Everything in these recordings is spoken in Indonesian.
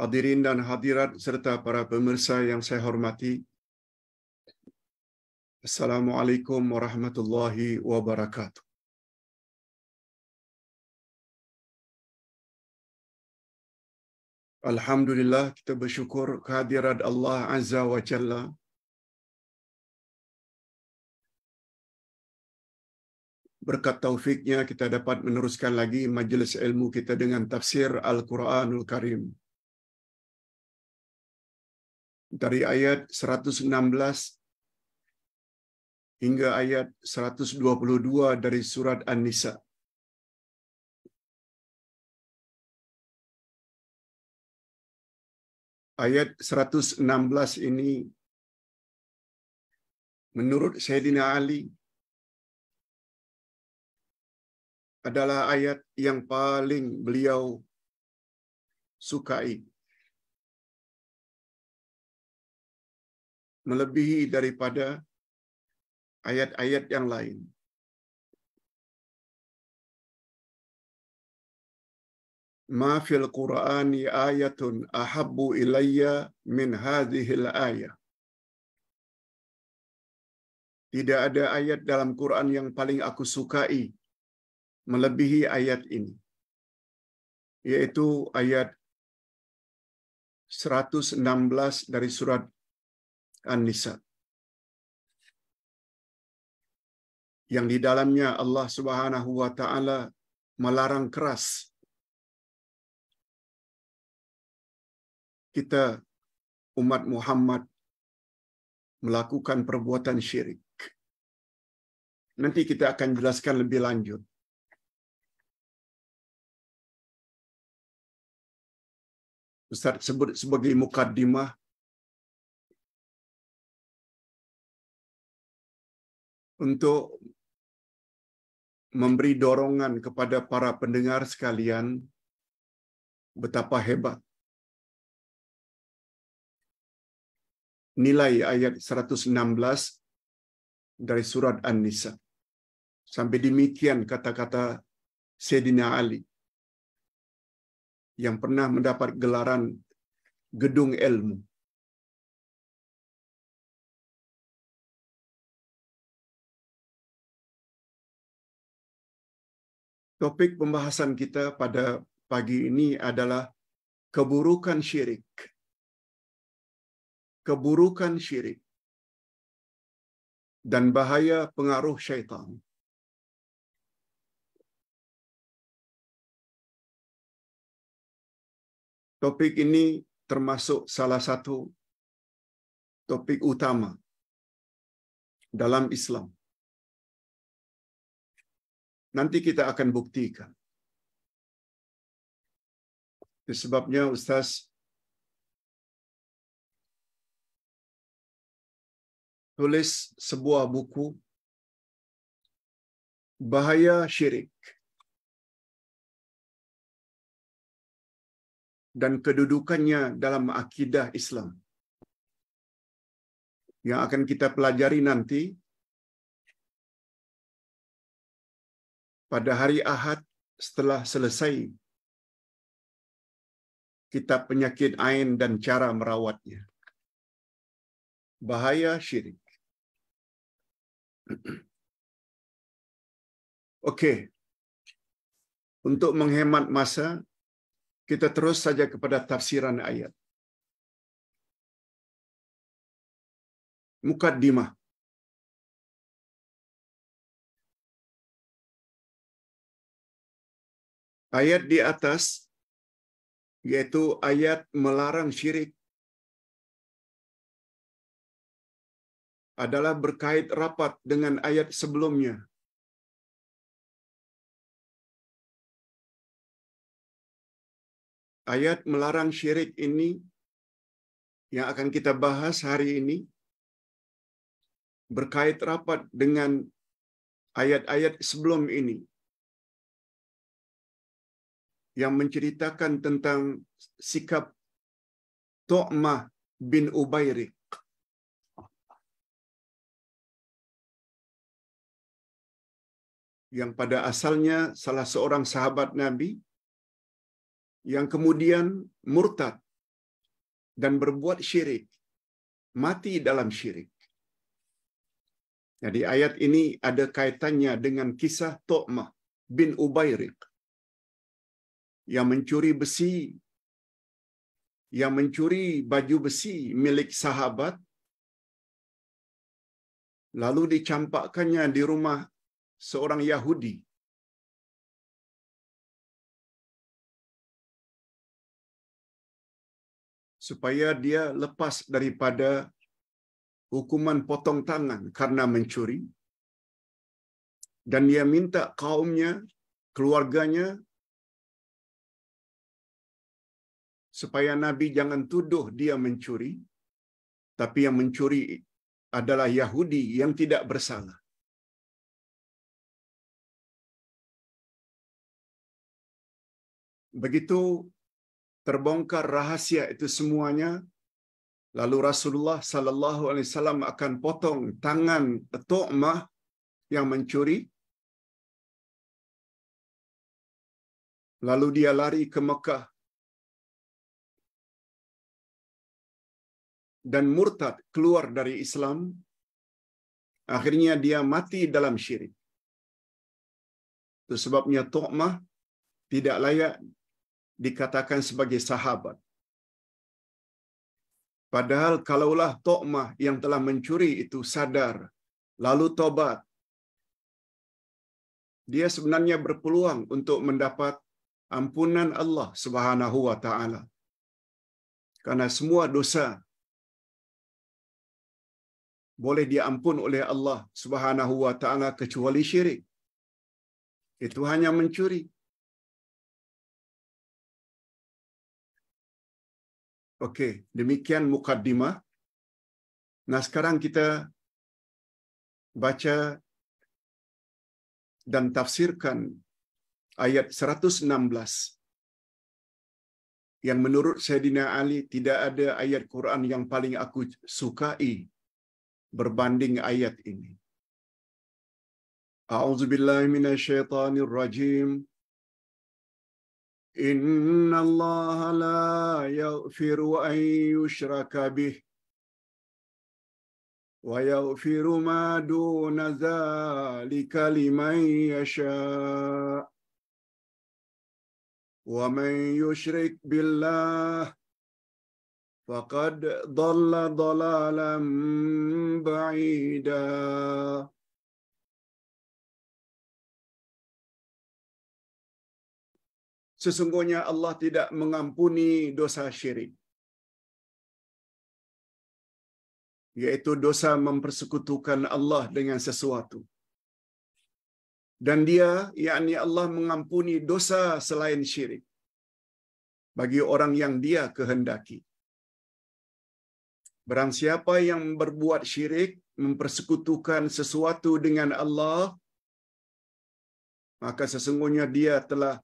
hadirin dan hadirat serta para pemirsa yang saya hormati. Assalamualaikum warahmatullahi wabarakatuh. Alhamdulillah kita bersyukur kehadirat Allah Azza wa Jalla berkat taufiknya kita dapat meneruskan lagi majelis ilmu kita dengan tafsir Al-Quranul Karim dari ayat 116 hingga ayat 122 dari surat An-Nisa. Ayat 116 ini menurut Sayyidina Ali adalah ayat yang paling beliau sukai. melebihi daripada ayat-ayat yang lain. Ma fil Qur'ani ayatun ahabbu ilayya min hadhil ayah. Tidak ada ayat dalam Quran yang paling aku sukai melebihi ayat ini. Yaitu ayat 116 dari surat An-Nisa. Yang di dalamnya Allah Subhanahu wa taala melarang keras kita umat Muhammad melakukan perbuatan syirik. Nanti kita akan jelaskan lebih lanjut. Ustaz sebut sebagai mukaddimah untuk memberi dorongan kepada para pendengar sekalian betapa hebat nilai ayat 116 dari surat An-Nisa. Sampai demikian kata-kata Sayyidina Ali yang pernah mendapat gelaran gedung ilmu. Topik pembahasan kita pada pagi ini adalah keburukan syirik. Keburukan syirik dan bahaya pengaruh syaitan. Topik ini termasuk salah satu topik utama dalam Islam. Nanti kita akan buktikan. Itu sebabnya Ustaz tulis sebuah buku Bahaya Syirik dan kedudukannya dalam akidah Islam. Yang akan kita pelajari nanti pada hari Ahad setelah selesai kitab penyakit ain dan cara merawatnya. Bahaya syirik. Okey. Untuk menghemat masa, kita terus saja kepada tafsiran ayat. Mukaddimah. Ayat di atas yaitu ayat melarang syirik adalah berkait rapat dengan ayat sebelumnya. Ayat melarang syirik ini yang akan kita bahas hari ini berkait rapat dengan ayat-ayat sebelum ini yang menceritakan tentang sikap Tu'mah bin Ubairik. Yang pada asalnya salah seorang sahabat Nabi yang kemudian murtad dan berbuat syirik, mati dalam syirik. Jadi ayat ini ada kaitannya dengan kisah Tu'mah bin Ubairik yang mencuri besi, yang mencuri baju besi milik sahabat, lalu dicampakkannya di rumah seorang Yahudi. Supaya dia lepas daripada hukuman potong tangan karena mencuri. Dan dia minta kaumnya, keluarganya supaya Nabi jangan tuduh dia mencuri, tapi yang mencuri adalah Yahudi yang tidak bersalah. Begitu terbongkar rahasia itu semuanya, lalu Rasulullah sallallahu alaihi wasallam akan potong tangan Tu'mah yang mencuri. Lalu dia lari ke Mekah dan murtad keluar dari Islam, akhirnya dia mati dalam syirik. Itu sebabnya Tu'mah tidak layak dikatakan sebagai sahabat. Padahal kalaulah Tu'mah yang telah mencuri itu sadar, lalu tobat, dia sebenarnya berpeluang untuk mendapat ampunan Allah Subhanahu wa taala. Karena semua dosa boleh diampun oleh Allah Subhanahu wa taala kecuali syirik. Itu hanya mencuri. Okey, demikian mukaddimah. Nah, sekarang kita baca dan tafsirkan ayat 116. Yang menurut Syedina Ali tidak ada ayat Quran yang paling aku sukai berbanding ayat ini. A'udzubillahi rajim. Inna Allah la yaghfiru an yushraka bih. ويغفر ما دون ذلك yasha. يشاء ومن يشرك بالله فقد ضل ضلالا بعيدا Sesungguhnya Allah tidak mengampuni dosa syirik. Yaitu dosa mempersekutukan Allah dengan sesuatu. Dan dia, yakni Allah mengampuni dosa selain syirik. Bagi orang yang dia kehendaki. Barang siapa yang berbuat syirik, mempersekutukan sesuatu dengan Allah, maka sesungguhnya dia telah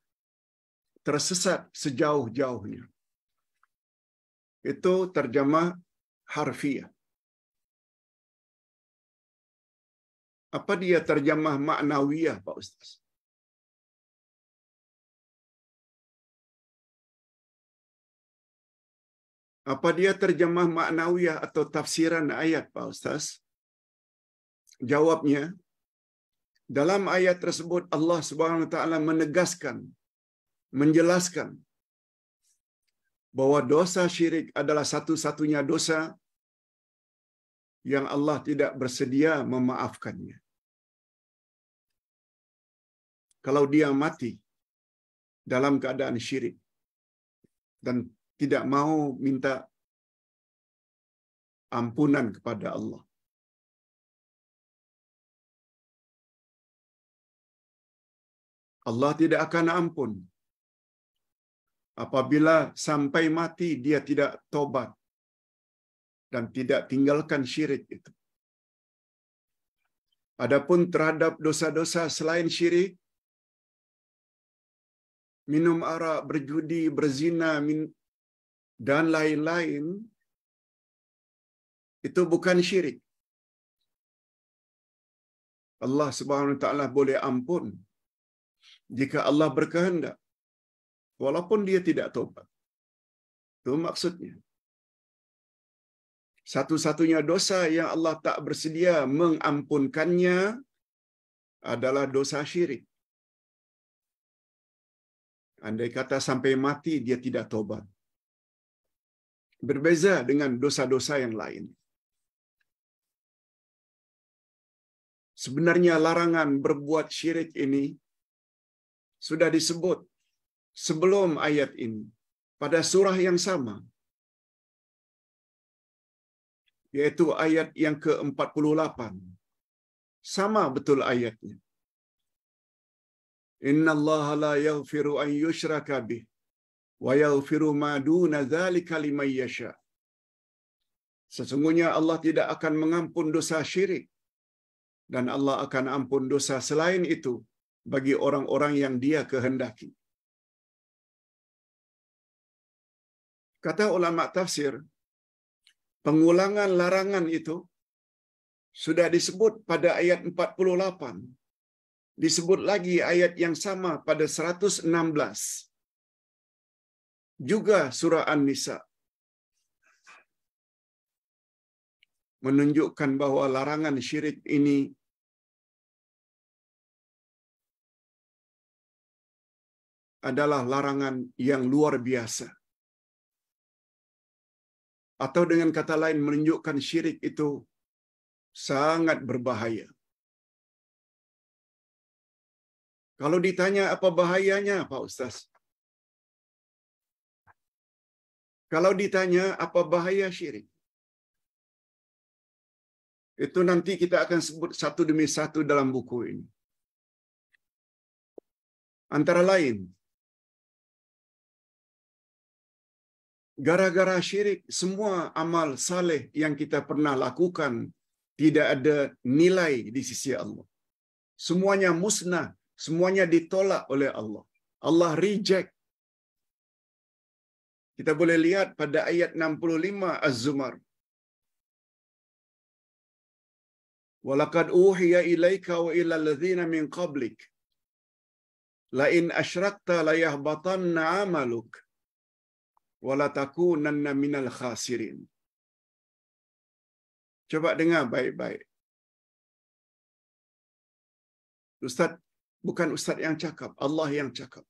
tersesat sejauh-jauhnya. Itu terjemah harfiah. Apa dia terjemah maknawiyah, Pak Ustaz? Apa dia terjemah maknawiyah atau tafsiran ayat, Pak Ustaz? Jawabnya, dalam ayat tersebut Allah Subhanahu wa taala menegaskan, menjelaskan bahwa dosa syirik adalah satu-satunya dosa yang Allah tidak bersedia memaafkannya. Kalau dia mati dalam keadaan syirik dan tidak mau minta ampunan kepada Allah. Allah tidak akan ampun. Apabila sampai mati dia tidak tobat dan tidak tinggalkan syirik itu. Adapun terhadap dosa-dosa selain syirik, minum arak, berjudi, berzina, dan lain-lain itu bukan syirik. Allah Subhanahu wa taala boleh ampun jika Allah berkehendak walaupun dia tidak taubat. Itu maksudnya. Satu-satunya dosa yang Allah tak bersedia mengampunkannya adalah dosa syirik. Andai kata sampai mati dia tidak taubat. Berbeza dengan dosa-dosa yang lain. Sebenarnya larangan berbuat syirik ini sudah disebut sebelum ayat ini pada surah yang sama yaitu ayat yang ke-48 sama betul ayatnya Inna Allah la yaghfiru an yushraka bih Sesungguhnya Allah tidak akan mengampun dosa syirik dan Allah akan ampun dosa selain itu bagi orang-orang yang Dia kehendaki. Kata ulama tafsir, pengulangan larangan itu sudah disebut pada ayat 48. Disebut lagi ayat yang sama pada 116 juga surah An-Nisa menunjukkan bahwa larangan syirik ini adalah larangan yang luar biasa. Atau dengan kata lain menunjukkan syirik itu sangat berbahaya. Kalau ditanya apa bahayanya Pak Ustaz? Kalau ditanya apa bahaya syirik? Itu nanti kita akan sebut satu demi satu dalam buku ini. Antara lain, gara-gara syirik semua amal saleh yang kita pernah lakukan tidak ada nilai di sisi Allah. Semuanya musnah, semuanya ditolak oleh Allah. Allah reject kita boleh lihat pada ayat 65 Az-Zumar. Walaqad uhiya ilaika wa ila alladhina min qablik lain asyrakta layahbatanna amaluk wa latakunanna minal khasirin. Coba dengar baik-baik. Ustaz, bukan ustaz yang cakap, Allah yang cakap.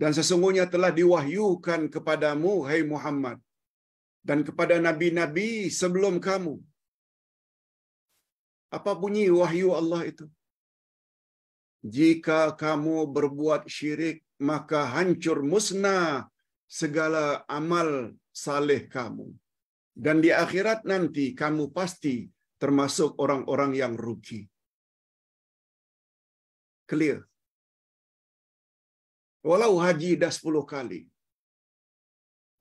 dan sesungguhnya telah diwahyukan kepadamu hai hey Muhammad dan kepada nabi-nabi sebelum kamu apa bunyi wahyu Allah itu jika kamu berbuat syirik maka hancur musnah segala amal saleh kamu dan di akhirat nanti kamu pasti termasuk orang-orang yang rugi clear Walau haji dah 10 kali.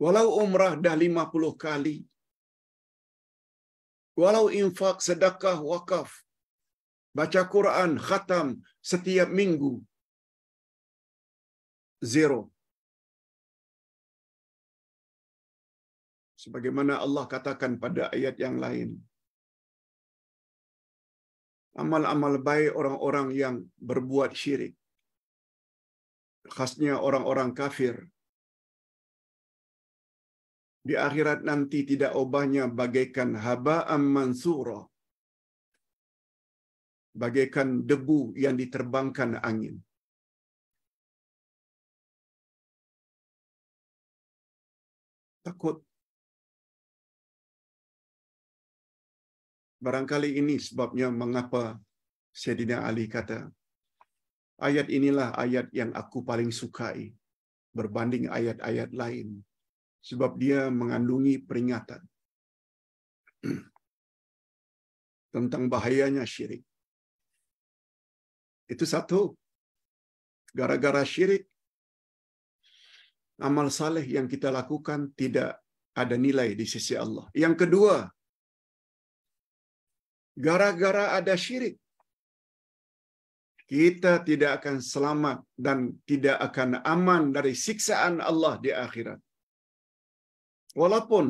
Walau umrah dah 50 kali. Walau infak, sedekah, wakaf. Baca Quran, khatam setiap minggu. Zero. Sebagaimana Allah katakan pada ayat yang lain. Amal-amal baik orang-orang yang berbuat syirik khasnya orang-orang kafir. Di akhirat nanti tidak obahnya bagaikan haba'am mansura. Bagaikan debu yang diterbangkan angin. Takut. Barangkali ini sebabnya mengapa Syedina Ali kata, Ayat inilah ayat yang aku paling sukai berbanding ayat-ayat lain sebab dia mengandungi peringatan tentang bahayanya syirik. Itu satu. Gara-gara syirik, amal saleh yang kita lakukan tidak ada nilai di sisi Allah. Yang kedua, gara-gara ada syirik, kita tidak akan selamat dan tidak akan aman dari siksaan Allah di akhirat. Walaupun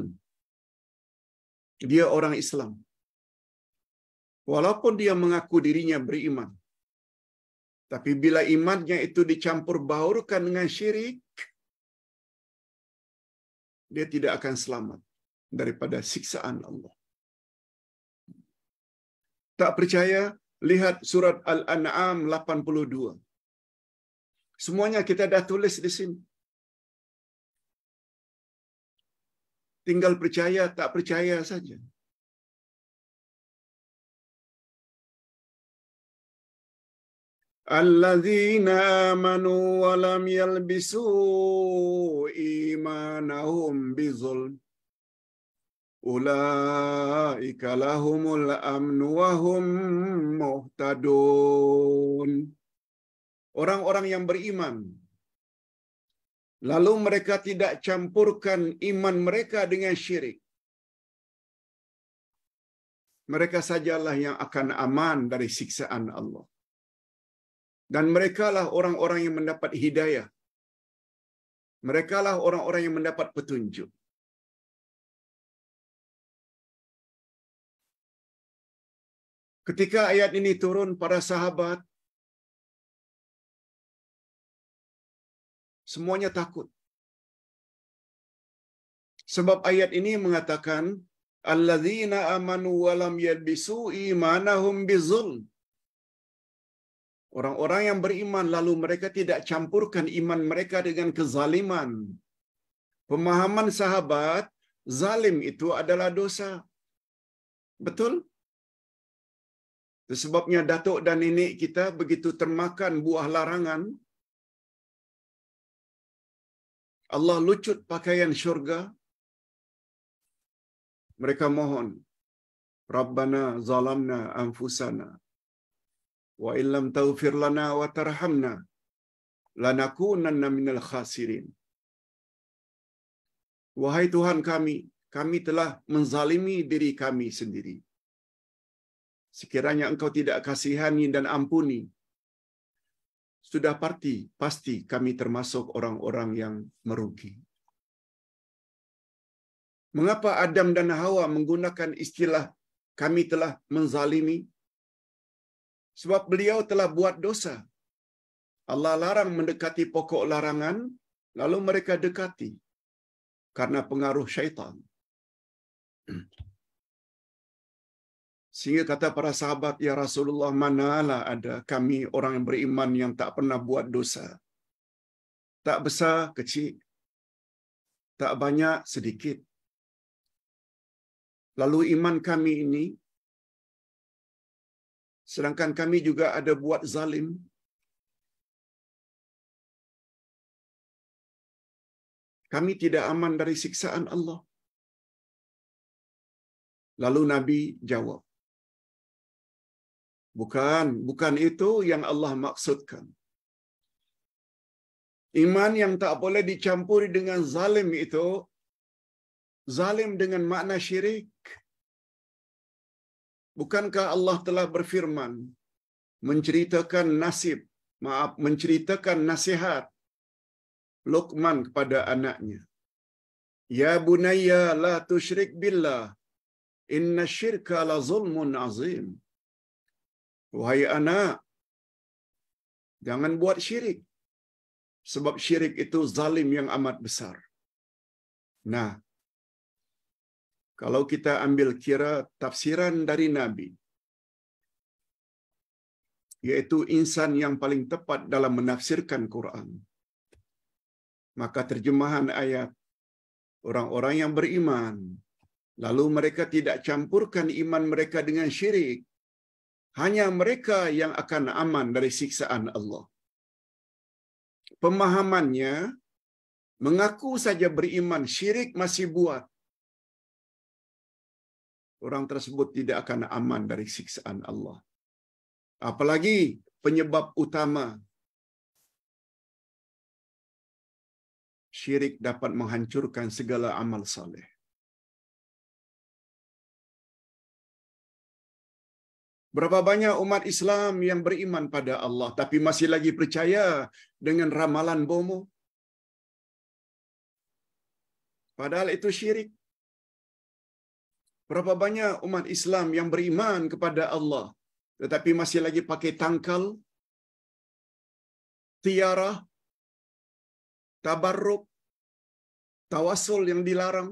dia orang Islam, walaupun dia mengaku dirinya beriman, tapi bila imannya itu dicampur baurkan dengan syirik, dia tidak akan selamat daripada siksaan Allah. Tak percaya, lihat surat Al-An'am 82. Semuanya kita dah tulis di sini. Tinggal percaya, tak percaya saja. Al-ladina الذين آمنوا ولم يلبسوا imanahum بظلم Ulaika lahumul amnu wahum muhtadun. Orang-orang yang beriman. Lalu mereka tidak campurkan iman mereka dengan syirik. Mereka sajalah yang akan aman dari siksaan Allah. Dan merekalah orang-orang yang mendapat hidayah. Merekalah orang-orang yang mendapat petunjuk. Ketika ayat ini turun para sahabat, semuanya takut. Sebab ayat ini mengatakan, Alladzina amanu walam yalbisu imanahum bizul. Orang-orang yang beriman lalu mereka tidak campurkan iman mereka dengan kezaliman. Pemahaman sahabat, zalim itu adalah dosa. Betul? Sebabnya datuk dan nenek kita begitu termakan buah larangan, Allah lucut pakaian syurga, mereka mohon, Rabbana zalamna anfusana, wa illam taufir lana wa tarhamna, lanakunanna minal khasirin. Wahai Tuhan kami, kami telah menzalimi diri kami sendiri. Sekiranya engkau tidak kasihani dan ampuni, sudah pasti, pasti kami termasuk orang-orang yang merugi. Mengapa Adam dan Hawa menggunakan istilah kami telah menzalimi? Sebab beliau telah buat dosa. Allah larang mendekati pokok larangan, lalu mereka dekati karena pengaruh syaitan. Sehingga kata para sahabat, ya Rasulullah, manalah ada kami orang yang beriman yang tak pernah buat dosa. Tak besar, kecil. Tak banyak, sedikit. Lalu iman kami ini, sedangkan kami juga ada buat zalim, kami tidak aman dari siksaan Allah. Lalu Nabi jawab, Bukan, bukan itu yang Allah maksudkan. Iman yang tak boleh dicampuri dengan zalim itu, zalim dengan makna syirik. Bukankah Allah telah berfirman, menceritakan nasib, maaf, menceritakan nasihat Luqman kepada anaknya. Ya bunayya la tushrik billah, inna syirka la zulmun azim. Wahai anak, jangan buat syirik. Sebab syirik itu zalim yang amat besar. Nah, kalau kita ambil kira tafsiran dari Nabi, yaitu insan yang paling tepat dalam menafsirkan Quran, maka terjemahan ayat orang-orang yang beriman, lalu mereka tidak campurkan iman mereka dengan syirik, hanya mereka yang akan aman dari siksaan Allah. Pemahamannya mengaku saja beriman, syirik masih buat. Orang tersebut tidak akan aman dari siksaan Allah. Apalagi penyebab utama syirik dapat menghancurkan segala amal saleh. Berapa banyak umat Islam yang beriman pada Allah tapi masih lagi percaya dengan ramalan bomo? Padahal itu syirik. Berapa banyak umat Islam yang beriman kepada Allah tetapi masih lagi pakai tangkal, tiara, tabarruk, tawasul yang dilarang,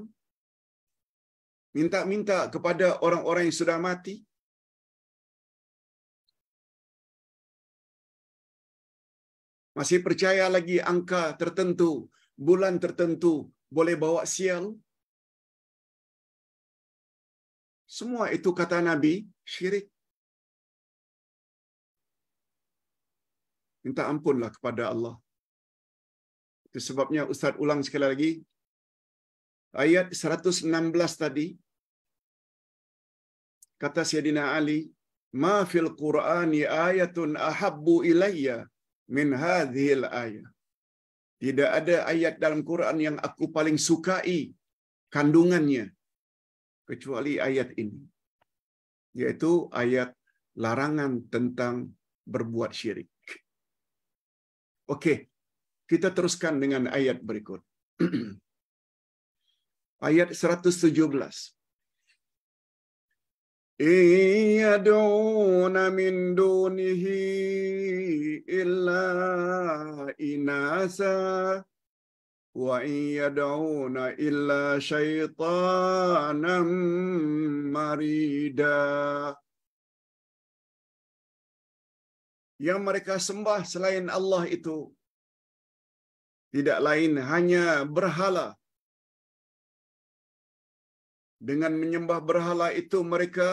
minta-minta kepada orang-orang yang sudah mati, Masih percaya lagi angka tertentu, bulan tertentu boleh bawa sial? Semua itu kata Nabi syirik. Minta ampunlah kepada Allah. Itu sebabnya Ustaz ulang sekali lagi. Ayat 116 tadi kata Sayyidina Ali, "Ma fil Qur'ani ayatun ahabbu ilayya min hadhil ayat. Tidak ada ayat dalam Quran yang aku paling sukai kandungannya kecuali ayat ini yaitu ayat larangan tentang berbuat syirik. Oke, kita teruskan dengan ayat berikut. ayat 117. يدعون من دونه إلا إناسا وإن يدعون إلا شيطانا مريدا yang mereka sembah selain Allah itu tidak lain hanya berhala dengan menyembah berhala itu mereka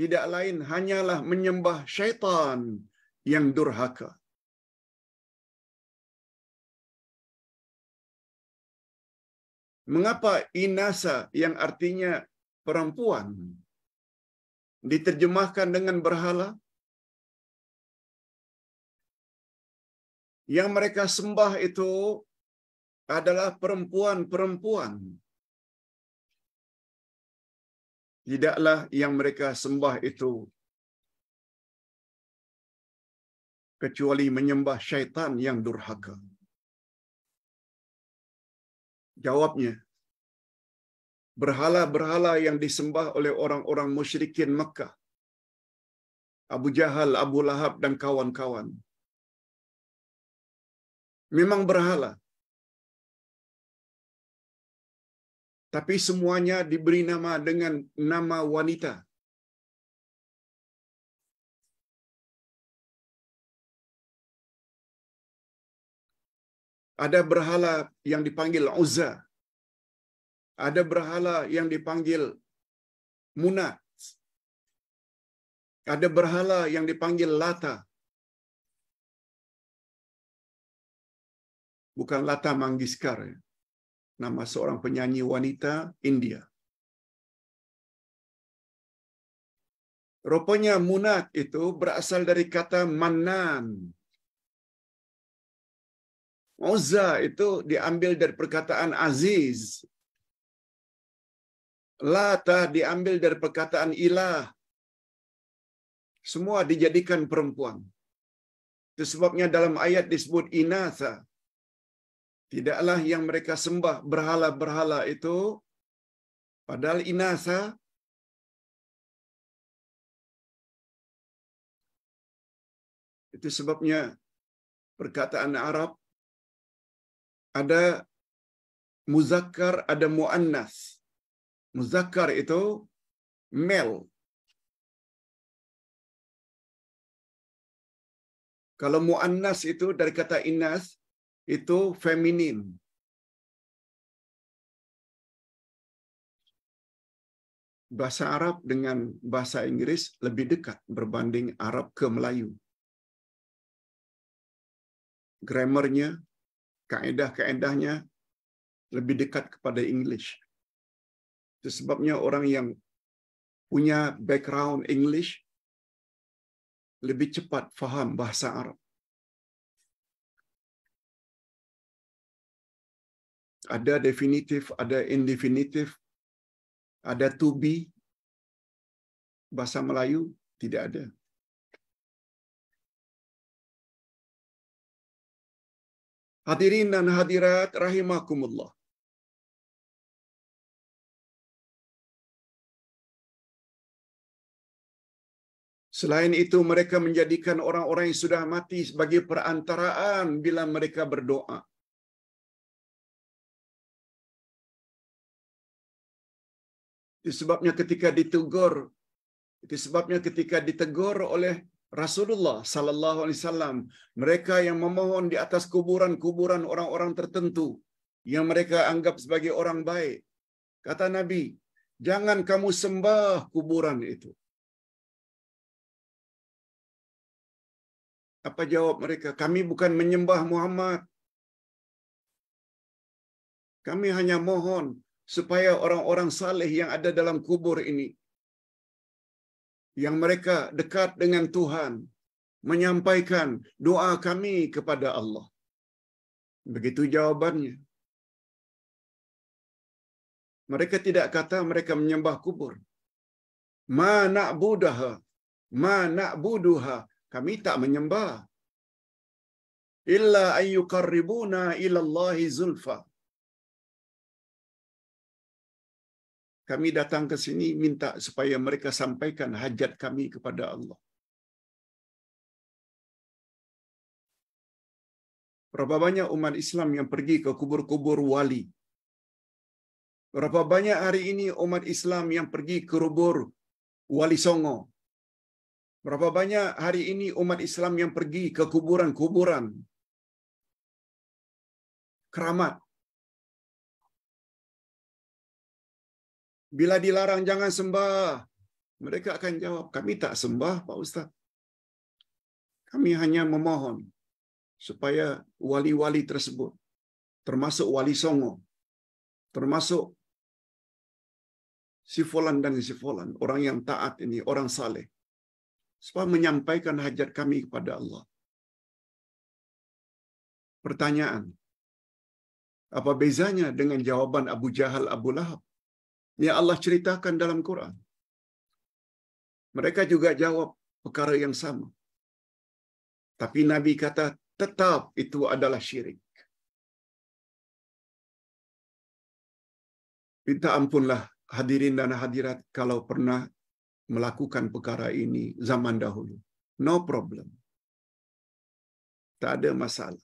tidak lain hanyalah menyembah syaitan yang durhaka. Mengapa inasa yang artinya perempuan diterjemahkan dengan berhala? Yang mereka sembah itu adalah perempuan-perempuan tidaklah yang mereka sembah itu kecuali menyembah syaitan yang durhaka. Jawabnya, berhala-berhala yang disembah oleh orang-orang musyrikin Mekah, Abu Jahal, Abu Lahab dan kawan-kawan. Memang berhala, Tapi semuanya diberi nama dengan nama wanita. Ada berhala yang dipanggil Uzza. Ada berhala yang dipanggil Munat. Ada berhala yang dipanggil Lata. Bukan Lata Manggiskar. Ya nama seorang penyanyi wanita India. Rupanya munat itu berasal dari kata manan. Uzza itu diambil dari perkataan aziz. Lata diambil dari perkataan ilah. Semua dijadikan perempuan. Itu sebabnya dalam ayat disebut inatha, Tidaklah yang mereka sembah berhala-berhala itu padahal inasa Itu sebabnya perkataan Arab ada muzakkar, ada muannas. Muzakkar itu mel. Kalau muannas itu dari kata inas itu feminin. Bahasa Arab dengan bahasa Inggris lebih dekat berbanding Arab ke Melayu. Grammarnya, kaedah-kaedahnya lebih dekat kepada English. Itu sebabnya orang yang punya background English lebih cepat faham bahasa Arab. Ada definitif, ada indefinitif, ada to be. Bahasa Melayu tidak ada. Hadirin dan hadirat rahimakumullah. Selain itu mereka menjadikan orang-orang yang sudah mati sebagai perantaraan bila mereka berdoa. Itu sebabnya ketika ditegur, itu sebabnya ketika ditegur oleh Rasulullah sallallahu alaihi wasallam, mereka yang memohon di atas kuburan-kuburan orang-orang tertentu yang mereka anggap sebagai orang baik. Kata Nabi, jangan kamu sembah kuburan itu. Apa jawab mereka? Kami bukan menyembah Muhammad. Kami hanya mohon supaya orang-orang saleh yang ada dalam kubur ini yang mereka dekat dengan Tuhan menyampaikan doa kami kepada Allah. Begitu jawabannya. Mereka tidak kata mereka menyembah kubur. Ma na'budaha, ma na'buduha. Kami tak menyembah. Illa ayyukarribuna ilallahi zulfa Kami datang ke sini minta supaya mereka sampaikan hajat kami kepada Allah. Berapa banyak umat Islam yang pergi ke kubur-kubur wali? Berapa banyak hari ini umat Islam yang pergi ke kubur wali songo? Berapa banyak hari ini umat Islam yang pergi ke kuburan-kuburan keramat? Bila dilarang jangan sembah, mereka akan jawab, kami tak sembah Pak Ustaz. Kami hanya memohon supaya wali-wali tersebut, termasuk wali Songo, termasuk si Fulan dan si Fulan, orang yang taat ini, orang saleh, supaya menyampaikan hajat kami kepada Allah. Pertanyaan, apa bezanya dengan jawaban Abu Jahal Abu Lahab? yang Allah ceritakan dalam Quran. Mereka juga jawab perkara yang sama. Tapi Nabi kata tetap itu adalah syirik. Minta ampunlah hadirin dan hadirat kalau pernah melakukan perkara ini zaman dahulu. No problem. Tak ada masalah.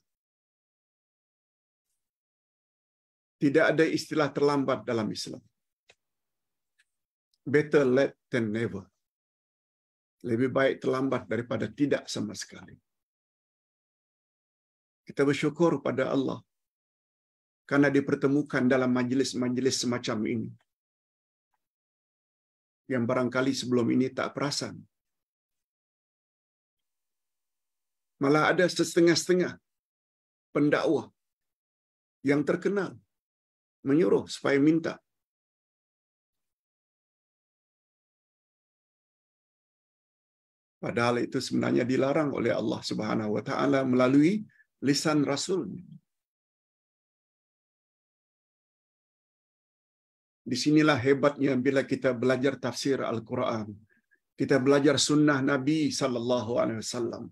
Tidak ada istilah terlambat dalam Islam better late than never. Lebih baik terlambat daripada tidak sama sekali. Kita bersyukur pada Allah karena dipertemukan dalam majlis-majlis semacam ini yang barangkali sebelum ini tak perasan. Malah ada setengah-setengah pendakwah yang terkenal menyuruh supaya minta Padahal itu sebenarnya dilarang oleh Allah Subhanahu wa taala melalui lisan rasulnya. Disinilah hebatnya bila kita belajar tafsir Al-Quran. Kita belajar sunnah Nabi Sallallahu Alaihi Wasallam.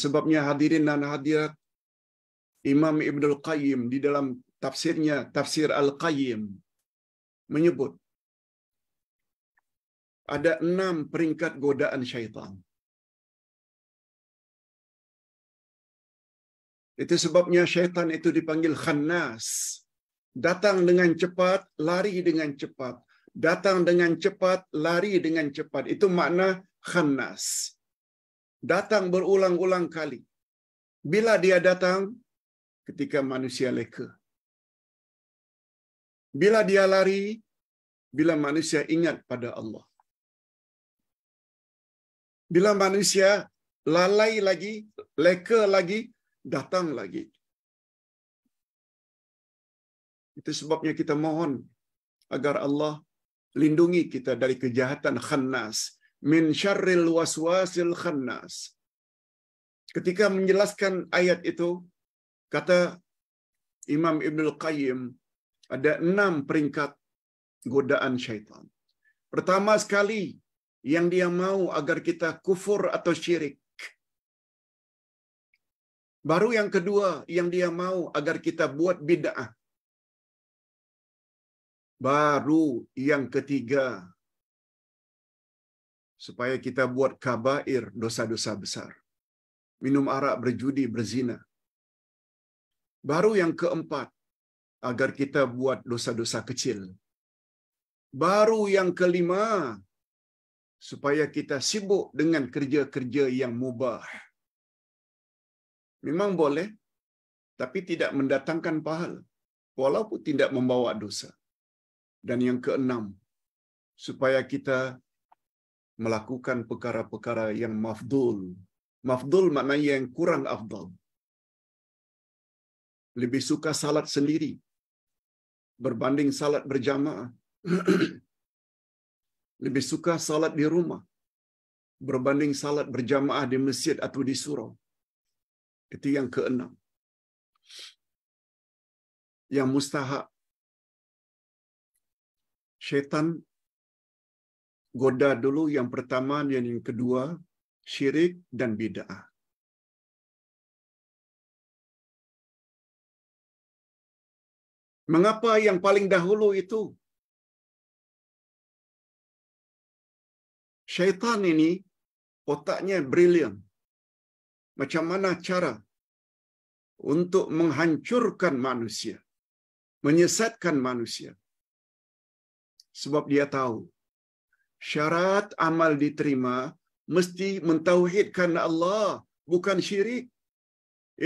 sebabnya hadirin dan hadirat Imam Ibnul Al-Qayyim di dalam tafsirnya, tafsir Al-Qayyim, menyebut ada enam peringkat godaan syaitan. Itu sebabnya syaitan itu dipanggil khannas. Datang dengan cepat, lari dengan cepat. Datang dengan cepat, lari dengan cepat. Itu makna khannas. Datang berulang-ulang kali. Bila dia datang? Ketika manusia leka. Bila dia lari? Bila manusia ingat pada Allah. Bila manusia lalai lagi, leka lagi, datang lagi. Itu sebabnya kita mohon agar Allah lindungi kita dari kejahatan khannas. Min syarril waswasil khannas. Ketika menjelaskan ayat itu, kata Imam Ibn Qayyim, ada enam peringkat godaan syaitan. Pertama sekali, yang dia mau agar kita kufur atau syirik. Baru yang kedua yang dia mau agar kita buat bid'ah. Baru yang ketiga supaya kita buat kabair dosa-dosa besar. Minum arak, berjudi, berzina. Baru yang keempat agar kita buat dosa-dosa kecil. Baru yang kelima supaya kita sibuk dengan kerja-kerja yang mubah. Memang boleh, tapi tidak mendatangkan pahal, walaupun tidak membawa dosa. Dan yang keenam, supaya kita melakukan perkara-perkara yang mafdul. Mafdul maknanya yang kurang afdal. Lebih suka salat sendiri berbanding salat berjamaah. lebih suka salat di rumah berbanding salat berjamaah di masjid atau di surau. Itu yang keenam. Yang mustahak. Syaitan goda dulu yang pertama, dan yang kedua, syirik dan bid'ah. Mengapa yang paling dahulu itu Syaitan ini otaknya brilian. Macam mana cara untuk menghancurkan manusia, menyesatkan manusia. Sebab dia tahu syarat amal diterima mesti mentauhidkan Allah, bukan syirik.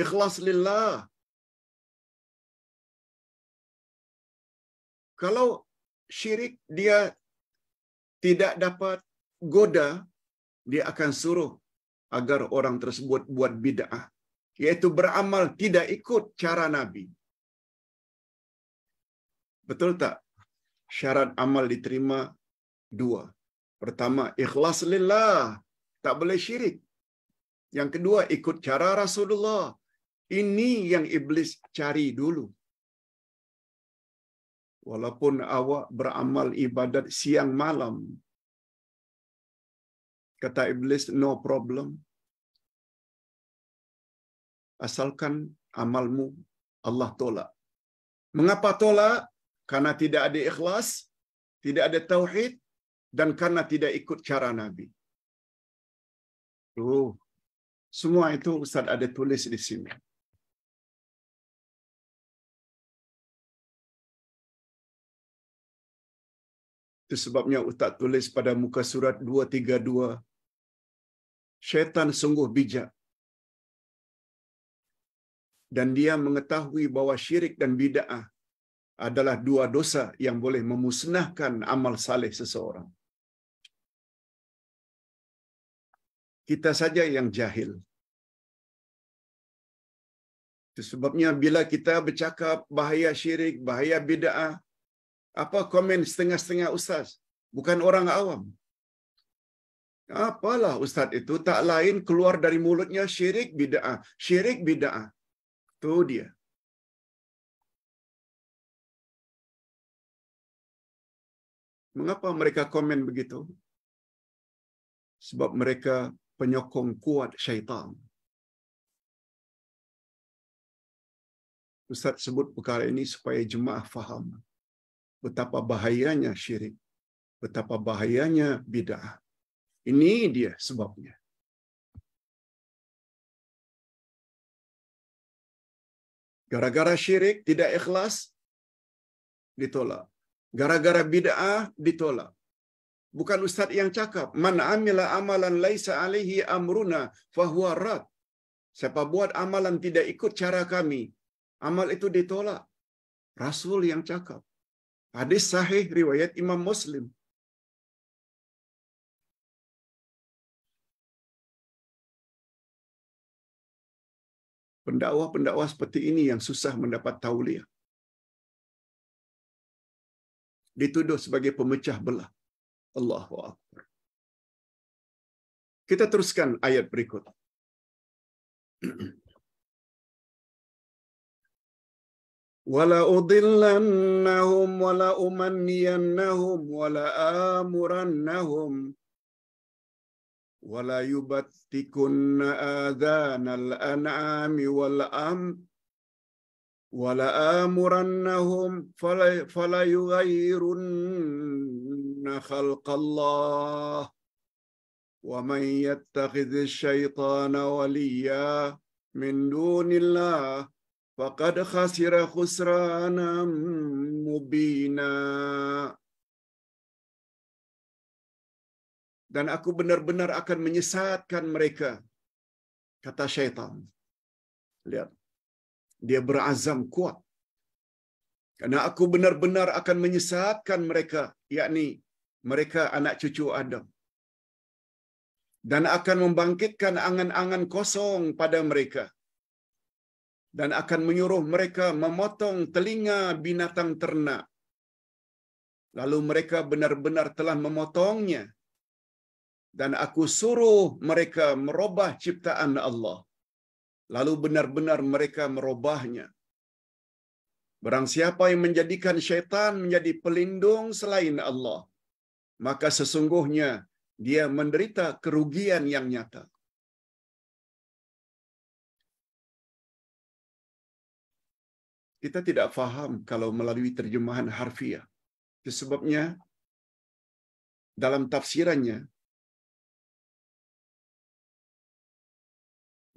Ikhlas lillah. Kalau syirik dia tidak dapat goda, dia akan suruh agar orang tersebut buat bid'ah, yaitu beramal tidak ikut cara Nabi. Betul tak? Syarat amal diterima dua. Pertama, ikhlas lillah. Tak boleh syirik. Yang kedua, ikut cara Rasulullah. Ini yang iblis cari dulu. Walaupun awak beramal ibadat siang malam, Kata iblis, no problem. Asalkan amalmu Allah tolak. Mengapa tolak? Karena tidak ada ikhlas, tidak ada tauhid, dan karena tidak ikut cara Nabi. Tuh, oh, semua itu Ustaz ada tulis di sini. Itu sebabnya Ustaz tulis pada muka surat 232 Syaitan sungguh bijak. Dan dia mengetahui bahwa syirik dan bid'ah adalah dua dosa yang boleh memusnahkan amal saleh seseorang. Kita saja yang jahil. Itu sebabnya bila kita bercakap bahaya syirik, bahaya bid'ah, apa komen setengah-setengah ustaz? Bukan orang awam. Apalah ustaz itu tak lain keluar dari mulutnya syirik bid'ah, syirik bid'ah. tuh dia. Mengapa mereka komen begitu? Sebab mereka penyokong kuat syaitan. Ustaz sebut perkara ini supaya jemaah faham betapa bahayanya syirik, betapa bahayanya bid'ah. Ini dia sebabnya. Gara-gara syirik, tidak ikhlas, ditolak. Gara-gara bid'ah, ditolak. Bukan ustaz yang cakap. Man amila amalan laisa alaihi amruna fahuwa rad. Siapa buat amalan tidak ikut cara kami, amal itu ditolak. Rasul yang cakap. Hadis sahih riwayat Imam Muslim. pendakwah-pendakwah seperti ini yang susah mendapat tauliah. Dituduh sebagai pemecah belah. Allahu Akbar. Kita teruskan ayat berikut. وَلَأُضِلَّنَّهُمْ وَلَأُمَنِّيَنَّهُمْ وَلَآمُرَنَّهُمْ ولا يبتكن آذان الأنعام والأم ولآمرنهم آمرنهم فلا يغيرن خلق الله ومن يتخذ الشيطان وليا من دون الله فقد خسر خسرانا مبينا dan aku benar-benar akan menyesatkan mereka kata syaitan lihat dia berazam kuat karena aku benar-benar akan menyesatkan mereka yakni mereka anak cucu Adam dan akan membangkitkan angan-angan kosong pada mereka dan akan menyuruh mereka memotong telinga binatang ternak lalu mereka benar-benar telah memotongnya dan aku suruh mereka merubah ciptaan Allah. Lalu benar-benar mereka merubahnya. Barang siapa yang menjadikan syaitan menjadi pelindung selain Allah, maka sesungguhnya dia menderita kerugian yang nyata. Kita tidak faham kalau melalui terjemahan harfiah. Sebabnya dalam tafsirannya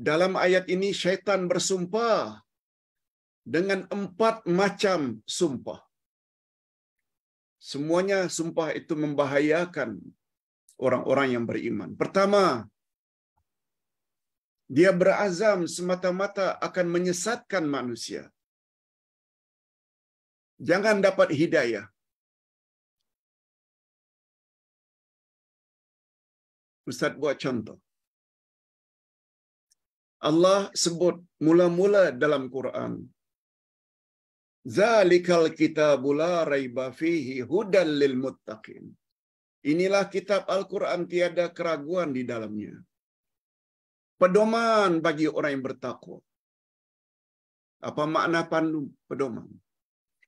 Dalam ayat ini syaitan bersumpah dengan empat macam sumpah. Semuanya sumpah itu membahayakan orang-orang yang beriman. Pertama, dia berazam semata-mata akan menyesatkan manusia. Jangan dapat hidayah. Ustaz buat contoh. Allah sebut mula-mula dalam Quran. Zalikal kitabu la raiba fihi hudan lil muttaqin. Inilah kitab Al-Quran tiada keraguan di dalamnya. Pedoman bagi orang yang bertakwa. Apa makna pandu, pedoman?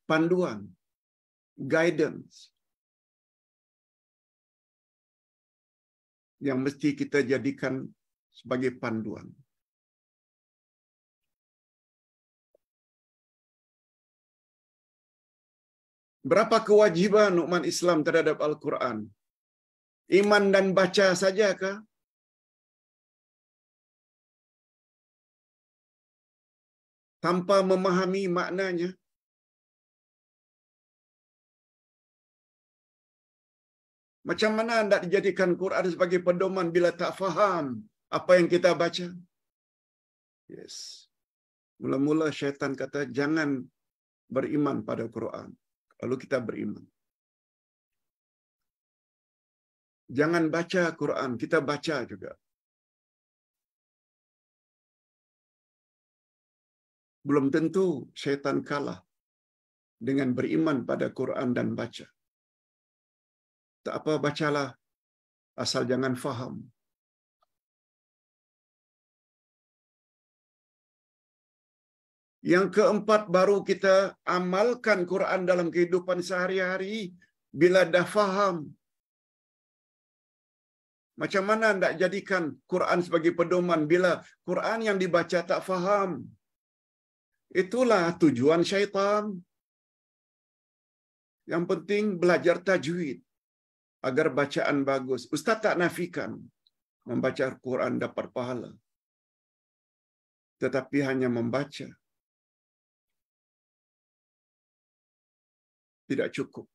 Panduan, guidance. Yang mesti kita jadikan sebagai panduan. Berapa kewajiban umat Islam terhadap Al-Quran? Iman dan baca sajakah? Tanpa memahami maknanya? Macam mana hendak dijadikan Quran sebagai pedoman bila tak faham apa yang kita baca? Yes. Mula-mula syaitan kata jangan beriman pada Quran lalu kita beriman. Jangan baca Quran, kita baca juga. Belum tentu setan kalah dengan beriman pada Quran dan baca. Tak apa bacalah, asal jangan faham. Yang keempat baru kita amalkan Quran dalam kehidupan sehari-hari bila dah faham. Macam mana tidak jadikan Quran sebagai pedoman bila Quran yang dibaca tak faham? Itulah tujuan syaitan. Yang penting belajar tajwid agar bacaan bagus. Ustaz tak nafikan membaca quran dapat pahala. Tetapi hanya membaca tidak cukup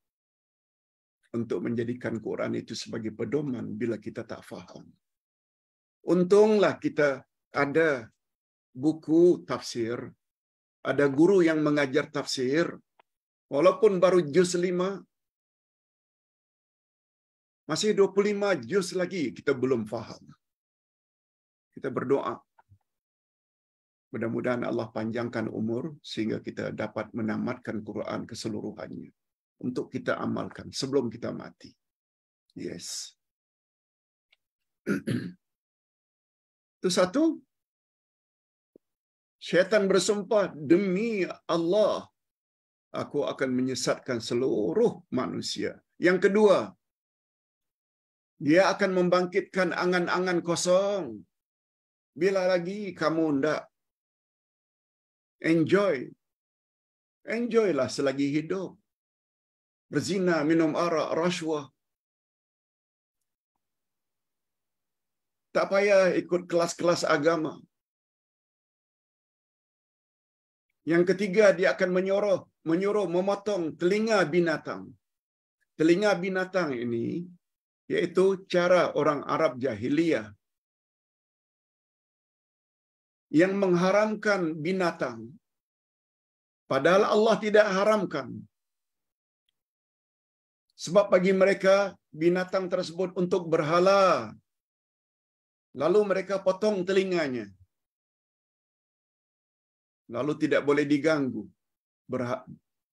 untuk menjadikan Quran itu sebagai pedoman bila kita tak faham. Untunglah kita ada buku tafsir, ada guru yang mengajar tafsir, walaupun baru juz lima, masih 25 juz lagi kita belum faham. Kita berdoa. Mudah-mudahan Allah panjangkan umur sehingga kita dapat menamatkan Quran keseluruhannya untuk kita amalkan sebelum kita mati. Yes. Itu satu. Syaitan bersumpah demi Allah aku akan menyesatkan seluruh manusia. Yang kedua, dia akan membangkitkan angan-angan kosong. Bila lagi kamu hendak enjoy, enjoylah selagi hidup berzina, minum arak, rasuah. Tak payah ikut kelas-kelas agama. Yang ketiga, dia akan menyuruh, menyuruh memotong telinga binatang. Telinga binatang ini, yaitu cara orang Arab jahiliyah yang mengharamkan binatang. Padahal Allah tidak haramkan. Sebab bagi mereka binatang tersebut untuk berhala. Lalu mereka potong telinganya. Lalu tidak boleh diganggu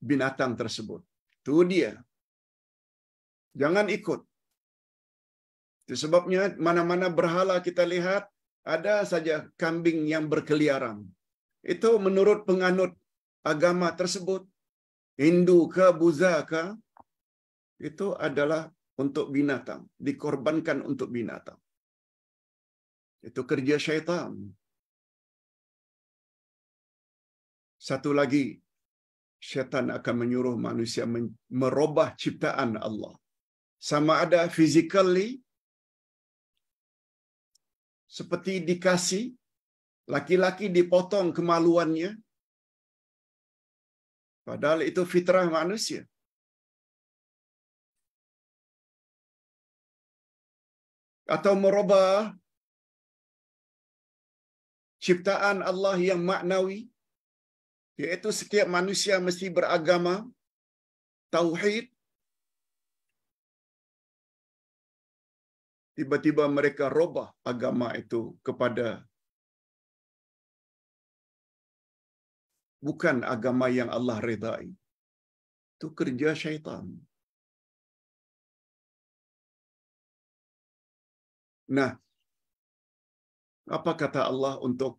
binatang tersebut. Itu dia. Jangan ikut. Itu sebabnya mana-mana berhala kita lihat ada saja kambing yang berkeliaran. Itu menurut penganut agama tersebut. Hindu ke, Buddha ke, itu adalah untuk binatang, dikorbankan untuk binatang. Itu kerja syaitan. Satu lagi, syaitan akan menyuruh manusia merubah ciptaan Allah. Sama ada physically, seperti dikasih, laki-laki dipotong kemaluannya, Padahal itu fitrah manusia. atau merubah ciptaan Allah yang maknawi iaitu setiap manusia mesti beragama tauhid tiba-tiba mereka robah agama itu kepada bukan agama yang Allah redai itu kerja syaitan Nah, apa kata Allah untuk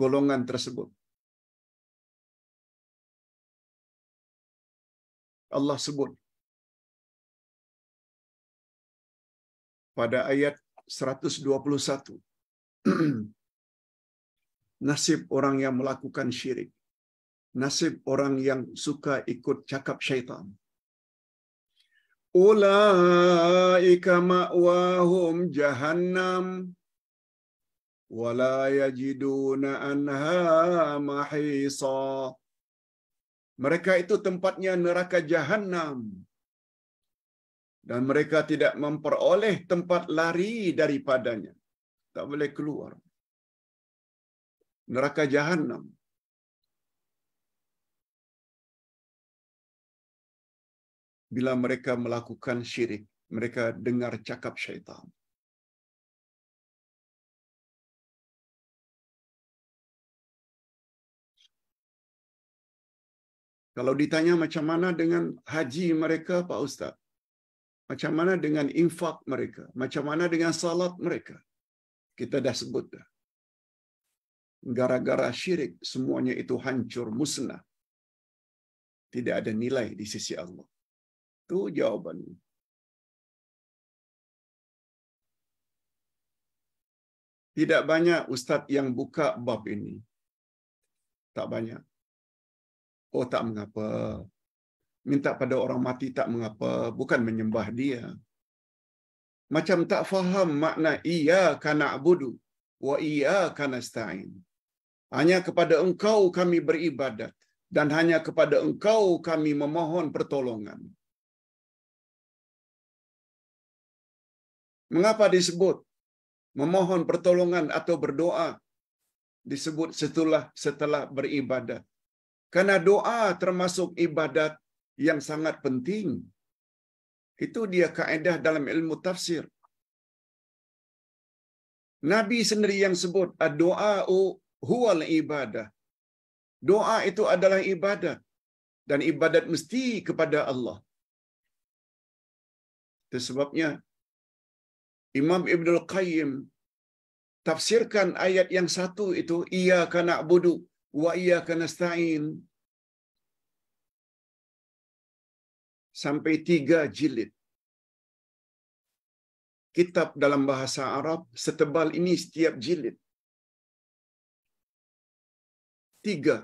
golongan tersebut? Allah sebut pada ayat 121 nasib orang yang melakukan syirik nasib orang yang suka ikut cakap syaitan Ulaika ma'wahum jahannam wala yajiduna anha mahisa. Mereka itu tempatnya neraka jahanam. Dan mereka tidak memperoleh tempat lari daripadanya. Tak boleh keluar. Neraka jahanam. bila mereka melakukan syirik, mereka dengar cakap syaitan. Kalau ditanya macam mana dengan haji mereka, Pak Ustaz? Macam mana dengan infak mereka? Macam mana dengan salat mereka? Kita dah sebut dah. Gara-gara syirik, semuanya itu hancur, musnah. Tidak ada nilai di sisi Allah itu jawabannya. Tidak banyak ustaz yang buka bab ini. Tak banyak. Oh tak mengapa. Minta pada orang mati tak mengapa. Bukan menyembah dia. Macam tak faham makna iya kana abudu wa iya kana stain. Hanya kepada engkau kami beribadat dan hanya kepada engkau kami memohon pertolongan. Mengapa disebut memohon pertolongan atau berdoa disebut setelah setelah beribadah? Karena doa termasuk ibadat yang sangat penting. Itu dia kaedah dalam ilmu tafsir. Nabi sendiri yang sebut doa huwal ibadah. Doa itu adalah ibadat dan ibadat mesti kepada Allah. Itu sebabnya Imam Ibnul Qayyim tafsirkan ayat yang satu itu ia kana budu wa ia kana stain sampai tiga jilid kitab dalam bahasa Arab setebal ini setiap jilid tiga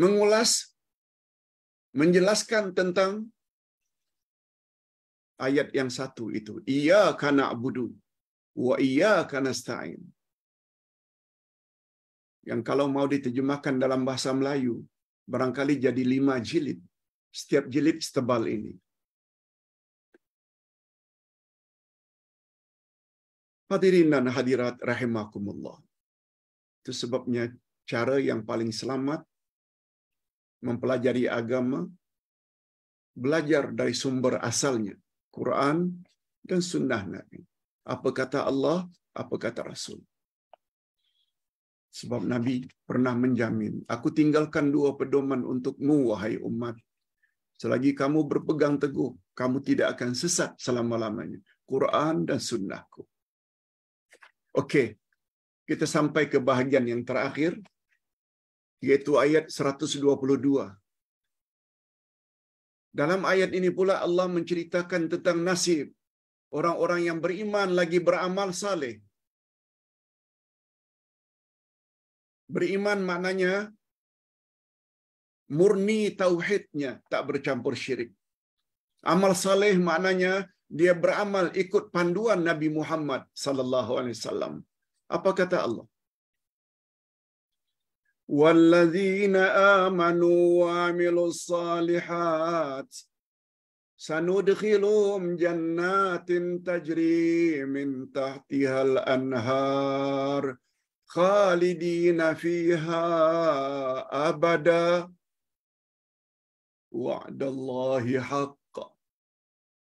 mengulas menjelaskan tentang ayat yang satu itu. Ia karena budu, wa Ia karena stain. Yang kalau mau diterjemahkan dalam bahasa Melayu, barangkali jadi lima jilid. Setiap jilid setebal ini. Hadirin dan hadirat rahimakumullah. Itu sebabnya cara yang paling selamat mempelajari agama, belajar dari sumber asalnya. Quran dan sunnah Nabi. Apa kata Allah, apa kata Rasul. Sebab Nabi pernah menjamin, aku tinggalkan dua pedoman untukmu, wahai umat. Selagi kamu berpegang teguh, kamu tidak akan sesat selama-lamanya. Quran dan sunnahku. Oke, kita sampai ke bahagian yang terakhir, yaitu ayat 122. Dalam ayat ini pula Allah menceritakan tentang nasib orang-orang yang beriman lagi beramal saleh. Beriman maknanya murni tauhidnya, tak bercampur syirik. Amal saleh maknanya dia beramal ikut panduan Nabi Muhammad sallallahu alaihi wasallam. Apa kata Allah? والذين آمنوا وعملوا الصالحات سندخلهم جنات تجري من تحتها الأنهار خالدين فيها أبدا وعد الله حق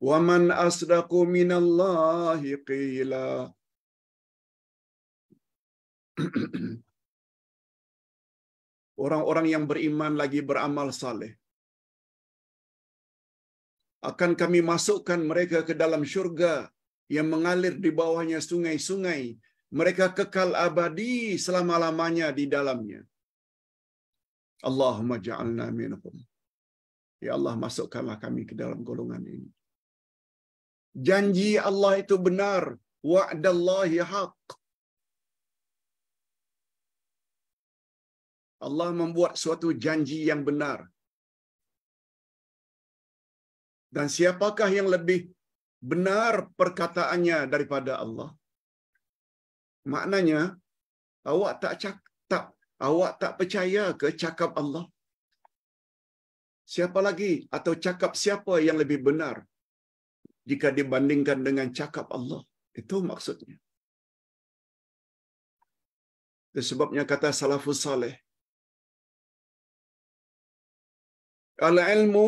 ومن أصدق من الله قيلا orang-orang yang beriman lagi beramal saleh. Akan kami masukkan mereka ke dalam syurga yang mengalir di bawahnya sungai-sungai. Mereka kekal abadi selama-lamanya di dalamnya. Allahumma ja'alna minhum. Ya Allah, masukkanlah kami ke dalam golongan ini. Janji Allah itu benar. Wa'dallahi haqq Allah membuat suatu janji yang benar. Dan siapakah yang lebih benar perkataannya daripada Allah? Maknanya awak tak cak, tak awak tak percaya ke cakap Allah? Siapa lagi atau cakap siapa yang lebih benar jika dibandingkan dengan cakap Allah? Itu maksudnya. Sebabnya kata salafus saleh, Kalau ilmu,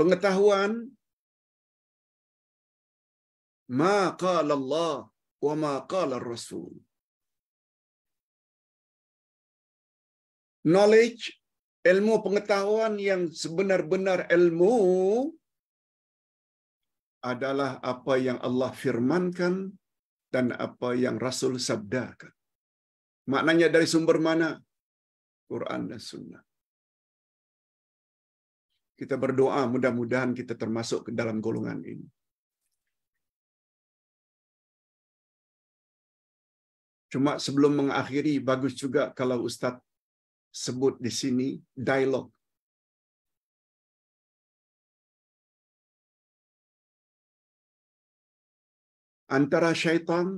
pengetahuan, ma qala Allah wa ma qala Rasul. Knowledge, ilmu pengetahuan yang sebenar-benar ilmu adalah apa yang Allah firmankan dan apa yang Rasul sabdakan. Maknanya dari sumber mana? Quran dan Sunnah. Kita berdoa mudah-mudahan kita termasuk ke dalam golongan ini. Cuma sebelum mengakhiri, bagus juga kalau Ustadz sebut di sini dialog. Antara syaitan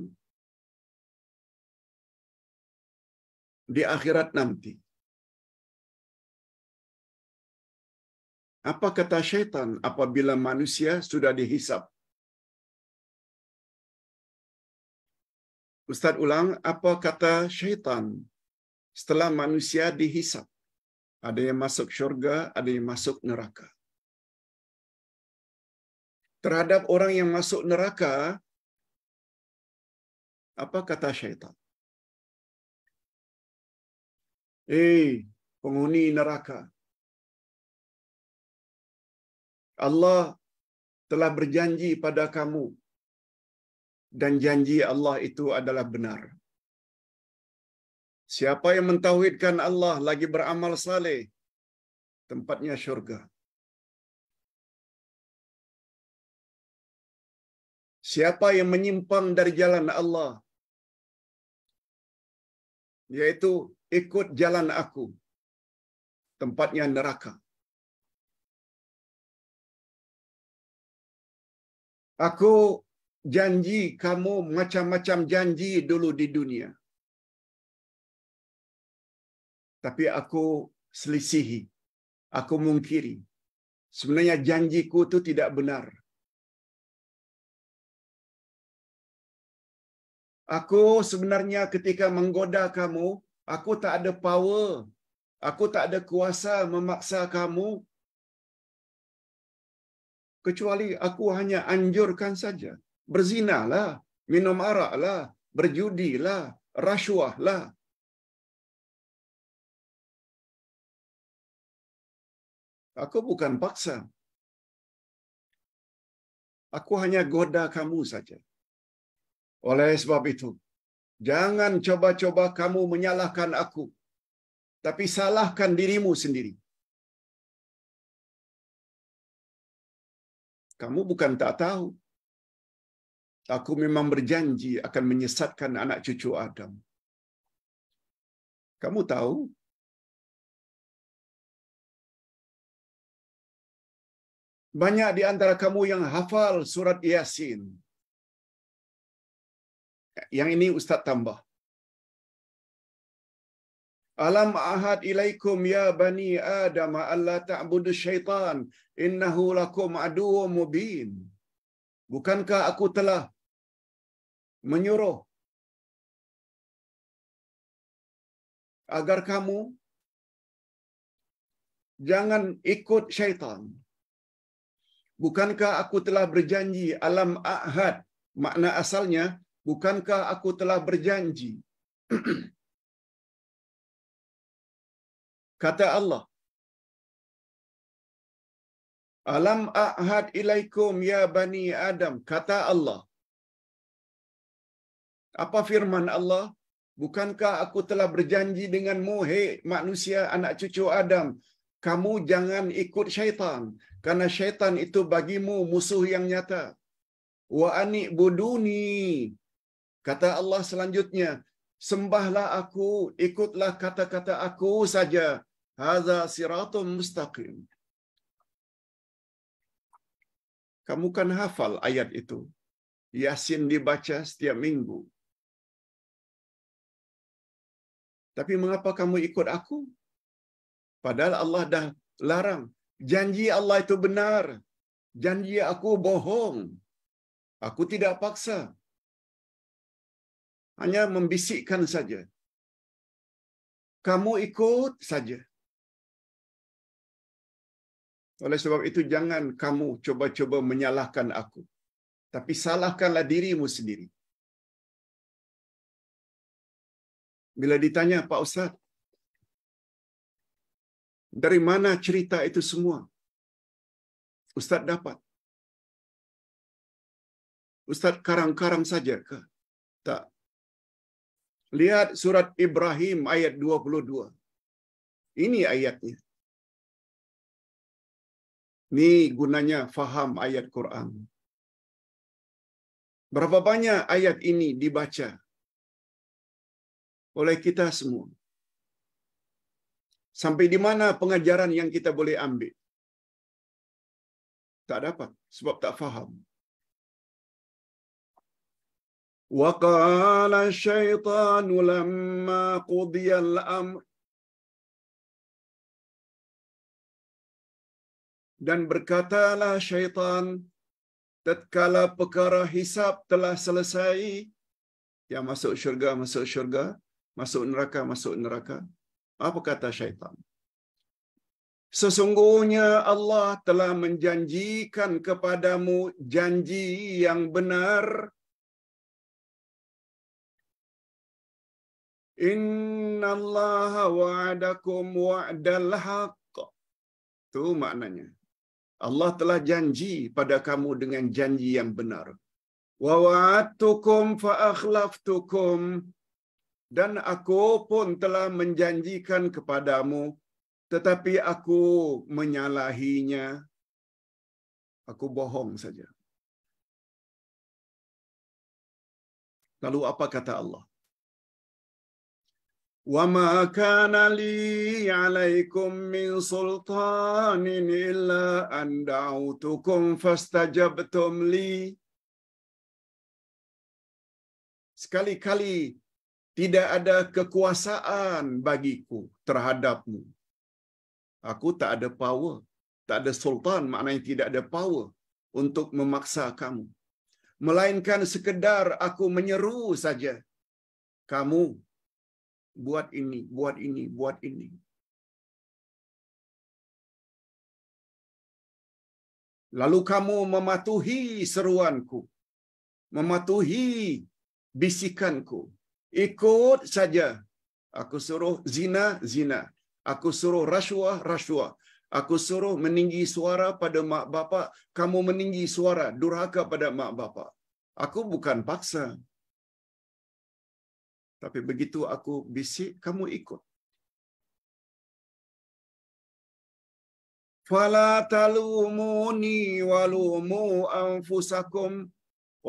di akhirat nanti. Apa kata syaitan apabila manusia sudah dihisap? Ustaz ulang, apa kata syaitan setelah manusia dihisap? Ada yang masuk syurga, ada yang masuk neraka. Terhadap orang yang masuk neraka, apa kata syaitan? Eh, hey, penghuni neraka. Allah telah berjanji pada kamu dan janji Allah itu adalah benar. Siapa yang mentauhidkan Allah lagi beramal saleh, tempatnya syurga. Siapa yang menyimpang dari jalan Allah, yaitu ikut jalan aku, tempatnya neraka. aku janji kamu macam-macam janji dulu di dunia. Tapi aku selisihi. Aku mungkiri. Sebenarnya janjiku itu tidak benar. Aku sebenarnya ketika menggoda kamu, aku tak ada power. Aku tak ada kuasa memaksa kamu kecuali aku hanya anjurkan saja. Berzinalah, minum araklah, berjudilah, rasuahlah. Aku bukan paksa. Aku hanya goda kamu saja. Oleh sebab itu, jangan coba-coba kamu menyalahkan aku, tapi salahkan dirimu sendiri. Kamu bukan tak tahu. Aku memang berjanji akan menyesatkan anak cucu Adam. Kamu tahu? Banyak di antara kamu yang hafal surat Yasin. Yang ini Ustaz tambah. Alam ahad ilaikum ya bani Adam alla ta'budu syaitan innahu lakum aduwwum mubin. Bukankah aku telah menyuruh agar kamu jangan ikut syaitan. Bukankah aku telah berjanji alam ahad makna asalnya bukankah aku telah berjanji kata Allah Alam ahad ilaikum ya bani Adam kata Allah Apa firman Allah bukankah aku telah berjanji denganmu, mu hai manusia anak cucu Adam kamu jangan ikut syaitan karena syaitan itu bagimu musuh yang nyata Wa ani buduni kata Allah selanjutnya sembahlah aku ikutlah kata-kata aku saja Hadza siratun mustaqim. Kamu kan hafal ayat itu. Yasin dibaca setiap minggu. Tapi mengapa kamu ikut aku? Padahal Allah dah larang. Janji Allah itu benar. Janji aku bohong. Aku tidak paksa. Hanya membisikkan saja. Kamu ikut saja. Oleh sebab itu jangan kamu coba-coba menyalahkan aku. Tapi salahkanlah dirimu sendiri. Bila ditanya Pak Ustaz, dari mana cerita itu semua? Ustaz dapat. Ustaz karang-karang saja ke? Tak. Lihat surat Ibrahim ayat 22. Ini ayatnya. Ini gunanya faham ayat Quran. Berapa banyak ayat ini dibaca oleh kita semua? Sampai di mana pengajaran yang kita boleh ambil? Tak dapat sebab tak faham. وقال الشيطان لما قضي dan berkatalah syaitan, tatkala perkara hisap telah selesai, yang masuk syurga, masuk syurga, masuk neraka, masuk neraka. Apa kata syaitan? Sesungguhnya Allah telah menjanjikan kepadamu janji yang benar. Inna Allah wa'adakum wa'dal haqq. Itu maknanya. Allah telah janji pada kamu dengan janji yang benar. Wa wa'adtukum fa akhlaftukum dan aku pun telah menjanjikan kepadamu tetapi aku menyalahinya. Aku bohong saja. Lalu apa kata Allah? وما كان لي عليكم من سلطان إلا أن دعوتكم فاستجبتم لي Sekali-kali tidak ada kekuasaan bagiku terhadapmu. Aku tak ada power, tak ada sultan, maknanya tidak ada power untuk memaksa kamu. Melainkan sekedar aku menyeru saja. Kamu buat ini, buat ini, buat ini. Lalu kamu mematuhi seruanku, mematuhi bisikanku. Ikut saja. Aku suruh zina, zina. Aku suruh rasuah, rasuah. Aku suruh meninggi suara pada mak bapak, kamu meninggi suara durhaka pada mak bapak. Aku bukan paksa. Tapi begitu aku bisik, kamu ikut. Fala talumuni walumu anfusakum.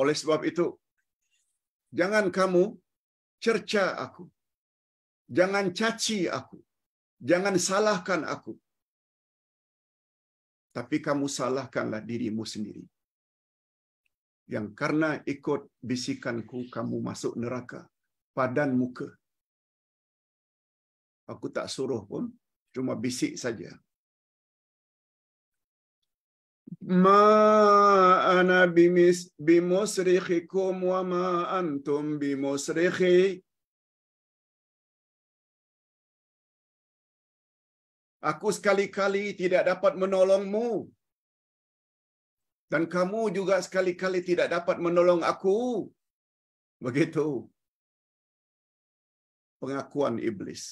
Oleh sebab itu, jangan kamu cerca aku. Jangan caci aku. Jangan salahkan aku. Tapi kamu salahkanlah dirimu sendiri. Yang karena ikut bisikanku kamu masuk neraka. padan muka. Aku tak suruh pun, cuma bisik saja. Ma ana bimis bimusrikhikum wa ma antum bimusrikhi. Aku sekali-kali tidak dapat menolongmu. Dan kamu juga sekali-kali tidak dapat menolong aku. Begitu pengakuan iblis.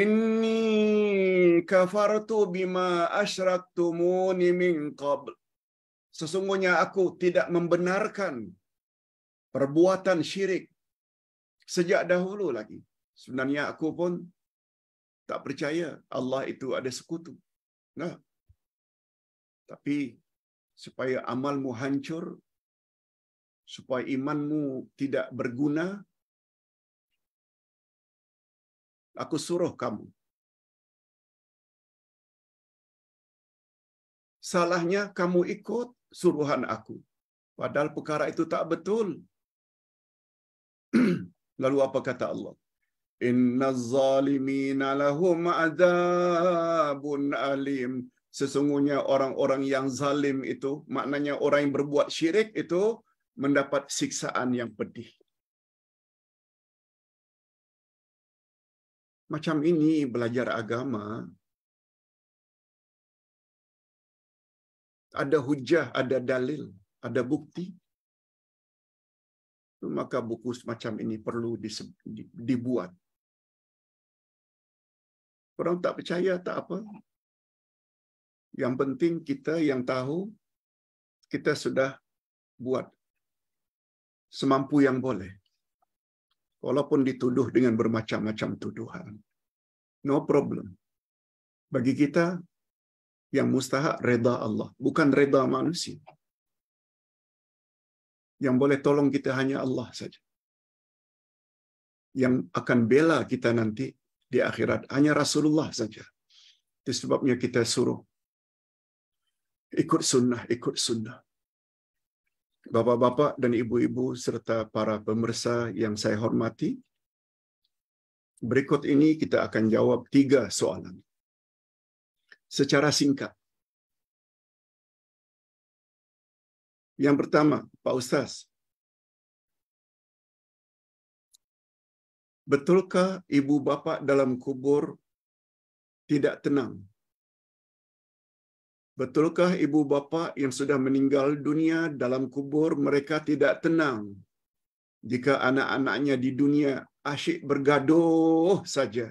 Inni kafartu bima asyraktumuni min qabl. Sesungguhnya aku tidak membenarkan perbuatan syirik sejak dahulu lagi. Sebenarnya aku pun tak percaya Allah itu ada sekutu. Nah. Tapi supaya amalmu hancur, supaya imanmu tidak berguna, aku suruh kamu. Salahnya kamu ikut suruhan aku. Padahal perkara itu tak betul. Lalu apa kata Allah? Inna zalimina lahum adzabun alim. Sesungguhnya orang-orang yang zalim itu, maknanya orang yang berbuat syirik itu, mendapat siksaan yang pedih. Macam ini belajar agama, ada hujah, ada dalil, ada bukti. Maka buku semacam ini perlu dibuat. Orang tak percaya tak apa. Yang penting kita yang tahu kita sudah buat semampu yang boleh. Walaupun dituduh dengan bermacam-macam tuduhan. No problem. Bagi kita, yang mustahak reda Allah, bukan reda manusia. Yang boleh tolong kita hanya Allah saja. Yang akan bela kita nanti di akhirat hanya Rasulullah saja. Itu sebabnya kita suruh ikut sunnah, ikut sunnah. Bapak-bapak dan ibu-ibu serta para pemirsa yang saya hormati, berikut ini kita akan jawab tiga soalan. Secara singkat. Yang pertama, Pak Ustaz, betulkah ibu bapak dalam kubur tidak tenang Betulkah ibu bapa yang sudah meninggal dunia dalam kubur mereka tidak tenang jika anak-anaknya di dunia asyik bergaduh saja?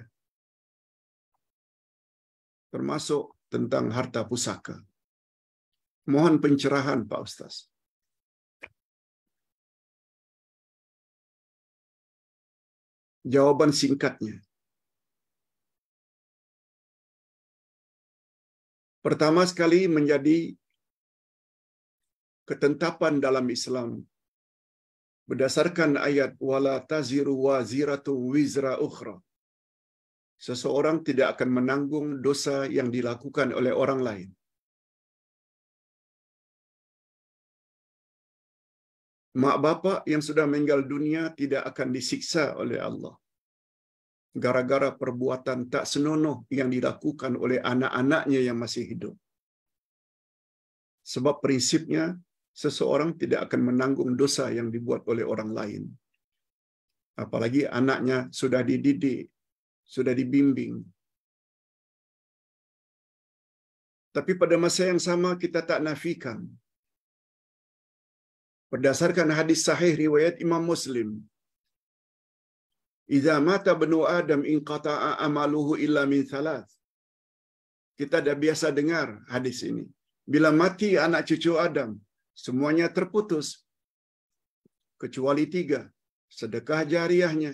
Termasuk tentang harta pusaka. Mohon pencerahan Pak Ustaz. Jawaban singkatnya, Pertama sekali menjadi ketentapan dalam Islam berdasarkan ayat wala taziru waziratu wizra ukhra. Seseorang tidak akan menanggung dosa yang dilakukan oleh orang lain. Mak bapak yang sudah meninggal dunia tidak akan disiksa oleh Allah gara-gara perbuatan tak senonoh yang dilakukan oleh anak-anaknya yang masih hidup. Sebab prinsipnya seseorang tidak akan menanggung dosa yang dibuat oleh orang lain. Apalagi anaknya sudah dididik, sudah dibimbing. Tapi pada masa yang sama kita tak nafikan. Berdasarkan hadis sahih riwayat Imam Muslim, Iza mata benu Adam qata'a amaluhu illa min thalath. Kita dah biasa dengar hadis ini. Bila mati anak cucu Adam, semuanya terputus. Kecuali tiga. Sedekah jariahnya.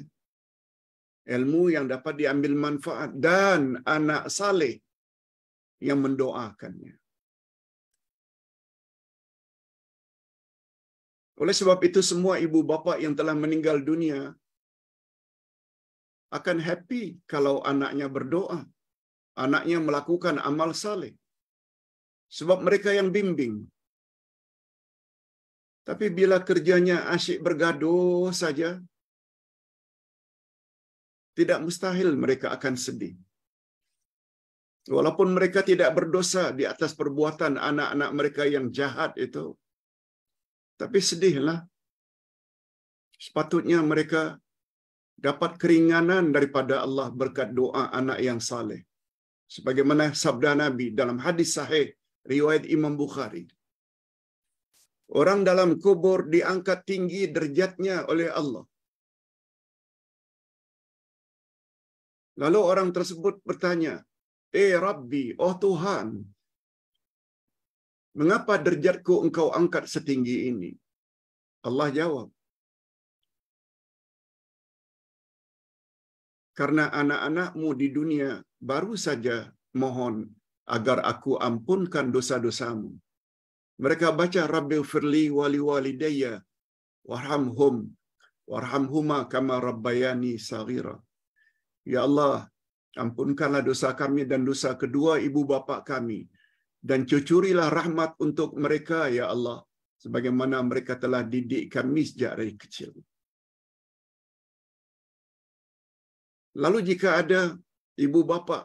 Ilmu yang dapat diambil manfaat. Dan anak saleh yang mendoakannya. Oleh sebab itu semua ibu bapak yang telah meninggal dunia akan happy kalau anaknya berdoa, anaknya melakukan amal saleh. Sebab mereka yang bimbing. Tapi bila kerjanya asyik bergaduh saja, tidak mustahil mereka akan sedih. Walaupun mereka tidak berdosa di atas perbuatan anak-anak mereka yang jahat itu, tapi sedihlah. Sepatutnya mereka dapat keringanan daripada Allah berkat doa anak yang saleh. Sebagaimana sabda Nabi dalam hadis sahih riwayat Imam Bukhari. Orang dalam kubur diangkat tinggi derjatnya oleh Allah. Lalu orang tersebut bertanya, "Eh Rabbi, oh Tuhan, mengapa derjatku engkau angkat setinggi ini?" Allah jawab, karena anak-anakmu di dunia baru saja mohon agar aku ampunkan dosa-dosamu. Mereka baca Rabbil firli wali walidayya warhamhum warhamhuma kama rabbayani Sagira. Ya Allah, ampunkanlah dosa kami dan dosa kedua ibu bapa kami dan cucurilah rahmat untuk mereka ya Allah sebagaimana mereka telah didik kami sejak dari kecil. Lalu jika ada ibu bapa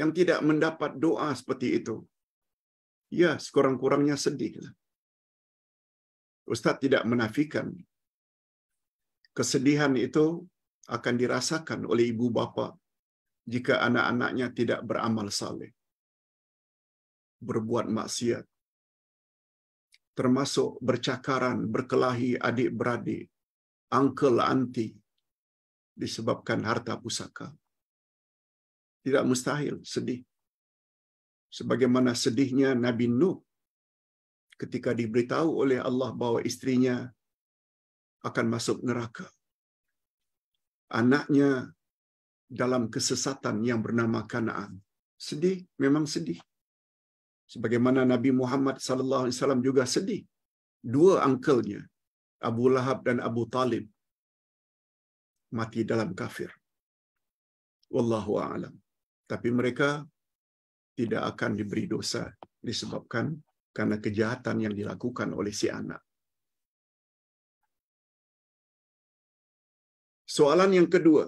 yang tidak mendapat doa seperti itu, ya sekurang-kurangnya sedih. Ustadz tidak menafikan kesedihan itu akan dirasakan oleh ibu bapa jika anak-anaknya tidak beramal saleh, berbuat maksiat, termasuk bercakaran, berkelahi adik-beradik, uncle, auntie, disebabkan harta pusaka. Tidak mustahil sedih. Sebagaimana sedihnya Nabi Nuh ketika diberitahu oleh Allah bahwa istrinya akan masuk neraka. Anaknya dalam kesesatan yang bernama Kanaan. Sedih, memang sedih. Sebagaimana Nabi Muhammad sallallahu alaihi wasallam juga sedih. Dua angkelnya, Abu Lahab dan Abu Talib, mati dalam kafir. Wallahu a'lam. Tapi mereka tidak akan diberi dosa disebabkan karena kejahatan yang dilakukan oleh si anak. Soalan yang kedua.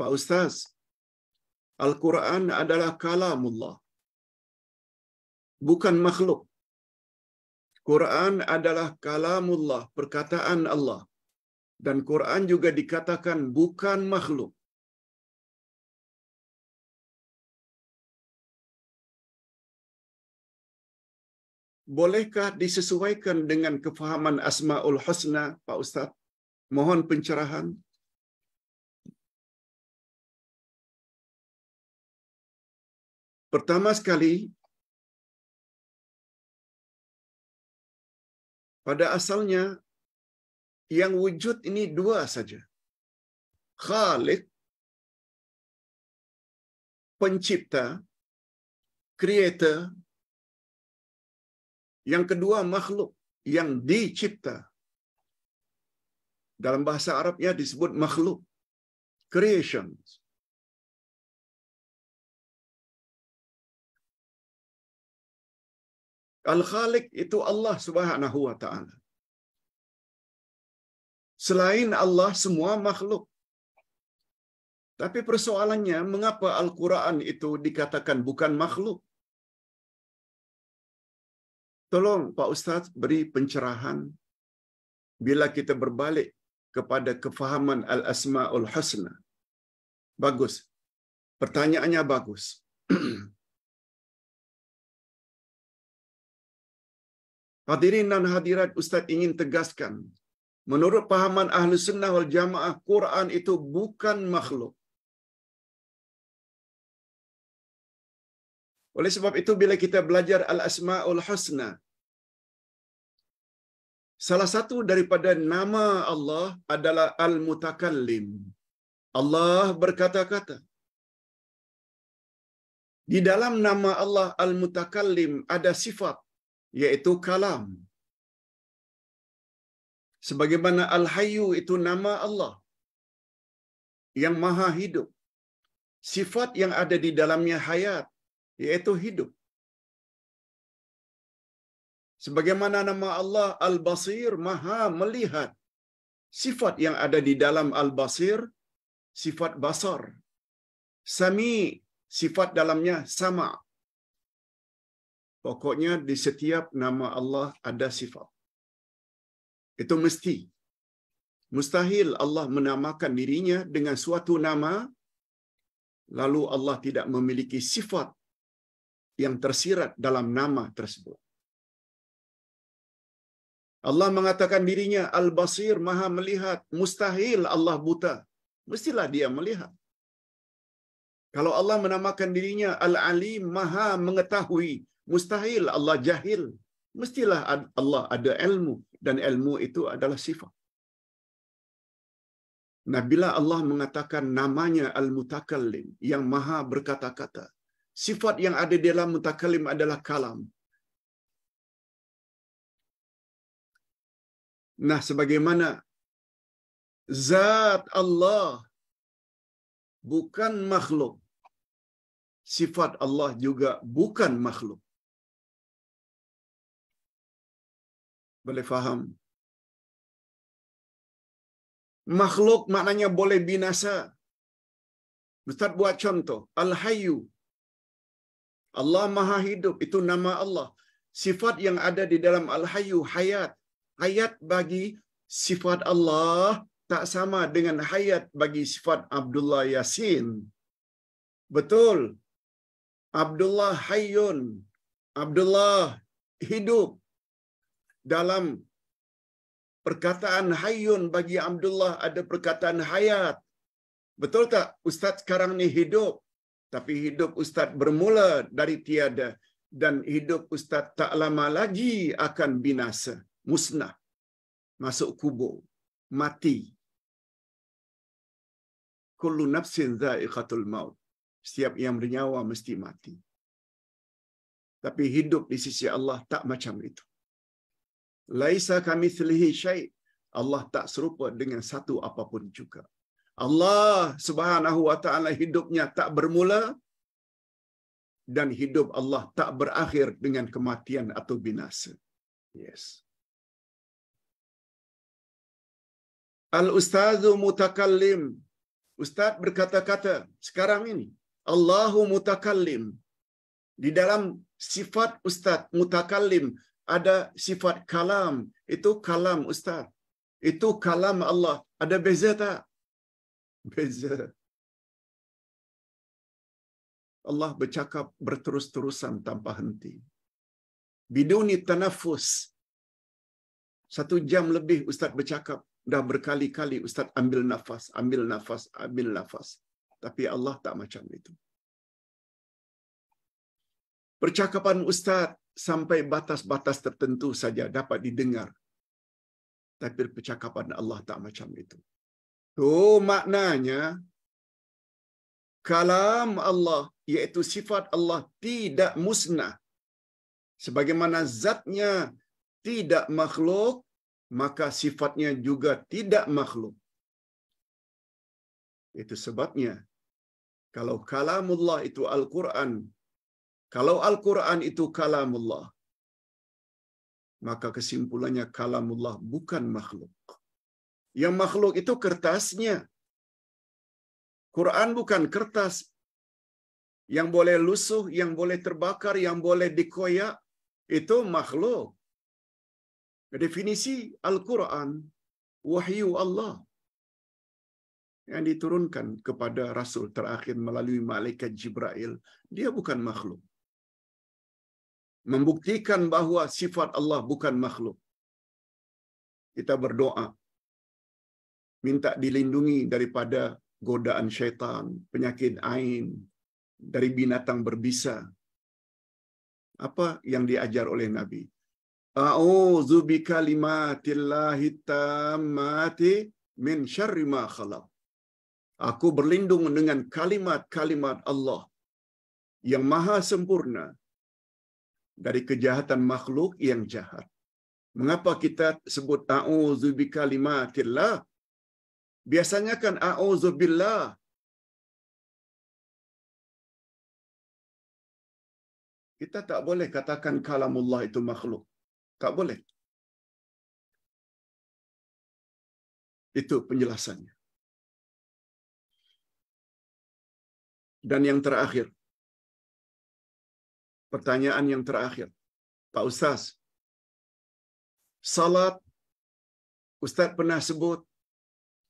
Pak Ustaz, Al-Quran adalah kalamullah. Bukan makhluk. Quran adalah kalamullah, perkataan Allah. Dan Quran juga dikatakan bukan makhluk. Bolehkah disesuaikan dengan kefahaman Asmaul Husna, Pak Ustadz? Mohon pencerahan. Pertama sekali, pada asalnya yang wujud ini dua saja. Khalik, pencipta, creator. Yang kedua makhluk yang dicipta. Dalam bahasa Arabnya disebut makhluk, creation. Al-Khalik itu Allah Subhanahu wa taala. Selain Allah semua makhluk. Tapi persoalannya mengapa Al-Quran itu dikatakan bukan makhluk? Tolong Pak Ustadz beri pencerahan bila kita berbalik kepada kefahaman Al-Asma'ul Husna. Bagus. Pertanyaannya bagus. Hadirin dan hadirat Ustadz ingin tegaskan Menurut pahaman ahli sunnah wal jamaah, Quran itu bukan makhluk. Oleh sebab itu bila kita belajar Al-Asma'ul Husna, salah satu daripada nama Allah adalah Al-Mutakallim. Allah berkata-kata. Di dalam nama Allah Al-Mutakallim ada sifat, yaitu kalam. Sebagaimana Al-Hayyu itu nama Allah yang maha hidup. Sifat yang ada di dalamnya hayat, yaitu hidup. Sebagaimana nama Allah Al-Basir, maha melihat. Sifat yang ada di dalam Al-Basir, sifat basar. Sami, sifat dalamnya sama. Pokoknya di setiap nama Allah ada sifat. Itu mesti. Mustahil Allah menamakan dirinya dengan suatu nama lalu Allah tidak memiliki sifat yang tersirat dalam nama tersebut. Allah mengatakan dirinya Al-Basir, Maha melihat. Mustahil Allah buta. Mestilah dia melihat. Kalau Allah menamakan dirinya Al-Alim, Maha mengetahui. Mustahil Allah jahil. mestilah Allah ada ilmu dan ilmu itu adalah sifat. Nah, bila Allah mengatakan namanya Al-Mutakallim, yang maha berkata-kata, sifat yang ada di dalam Mutakallim adalah kalam. Nah, sebagaimana zat Allah bukan makhluk, sifat Allah juga bukan makhluk. boleh faham. Makhluk maknanya boleh binasa. Ustaz buat contoh, Al-Hayyu. Allah Maha Hidup, itu nama Allah. Sifat yang ada di dalam Al-Hayyu, hayat. Hayat bagi sifat Allah tak sama dengan hayat bagi sifat Abdullah Yasin. Betul. Abdullah Hayyun. Abdullah hidup. dalam perkataan hayun bagi Abdullah ada perkataan hayat. Betul tak? Ustaz sekarang ni hidup. Tapi hidup Ustaz bermula dari tiada. Dan hidup Ustaz tak lama lagi akan binasa. Musnah. Masuk kubur. Mati. Kullu nafsin za'iqatul maut. Setiap yang bernyawa mesti mati. Tapi hidup di sisi Allah tak macam itu laisa kami kamitslihi syai Allah tak serupa dengan satu apapun juga Allah Subhanahu wa taala hidupnya tak bermula dan hidup Allah tak berakhir dengan kematian atau binasa yes al ustazu mutakallim ustaz berkata-kata sekarang ini Allahu mutakallim di dalam sifat ustaz mutakallim ada sifat kalam. Itu kalam Ustaz. Itu kalam Allah. Ada beza tak? Beza. Allah bercakap berterus-terusan tanpa henti. Biduni tanafus. Satu jam lebih Ustaz bercakap. Dah berkali-kali Ustaz ambil nafas, ambil nafas, ambil nafas. Tapi Allah tak macam itu. Percakapan ustaz sampai batas-batas tertentu saja dapat didengar. Tapi percakapan Allah tak macam itu. Tu oh, maknanya kalam Allah iaitu sifat Allah tidak musnah. Sebagaimana zatnya tidak makhluk, maka sifatnya juga tidak makhluk. Itu sebabnya kalau kalamullah itu Al-Quran kalau Al-Quran itu kalamullah, maka kesimpulannya kalamullah bukan makhluk. Yang makhluk itu kertasnya. Quran bukan kertas. Yang boleh lusuh, yang boleh terbakar, yang boleh dikoyak, itu makhluk. Definisi Al-Quran, wahyu Allah yang diturunkan kepada Rasul terakhir melalui malaikat Jibril, dia bukan makhluk membuktikan bahwa sifat Allah bukan makhluk. Kita berdoa minta dilindungi daripada godaan syaitan, penyakit ain, dari binatang berbisa. Apa yang diajar oleh Nabi? A'udzu bikalimatillahi tammati min syarri ma khalaq. Aku berlindung dengan kalimat-kalimat Allah yang maha sempurna dari kejahatan makhluk yang jahat. Mengapa kita sebut a'udzu bikalimatillah? Biasanya kan a'udzu Kita tak boleh katakan kalamullah itu makhluk. Tak boleh. Itu penjelasannya. Dan yang terakhir, Pertanyaan yang terakhir. Pak Ustaz, salat Ustaz pernah sebut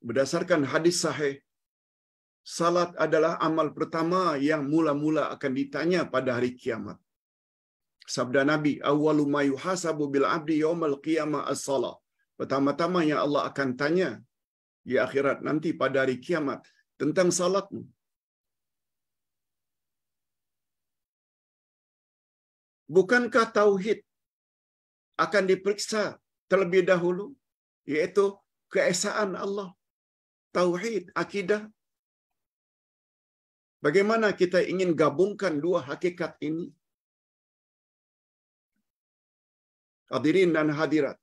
berdasarkan hadis sahih salat adalah amal pertama yang mula-mula akan ditanya pada hari kiamat. Sabda Nabi, awwalu ma yuhasabu bil abdi qiyamah as-salat. Pertama-tama yang Allah akan tanya di akhirat nanti pada hari kiamat tentang salatmu. Bukankah tauhid akan diperiksa terlebih dahulu yaitu keesaan Allah. Tauhid, akidah. Bagaimana kita ingin gabungkan dua hakikat ini? Hadirin dan hadirat.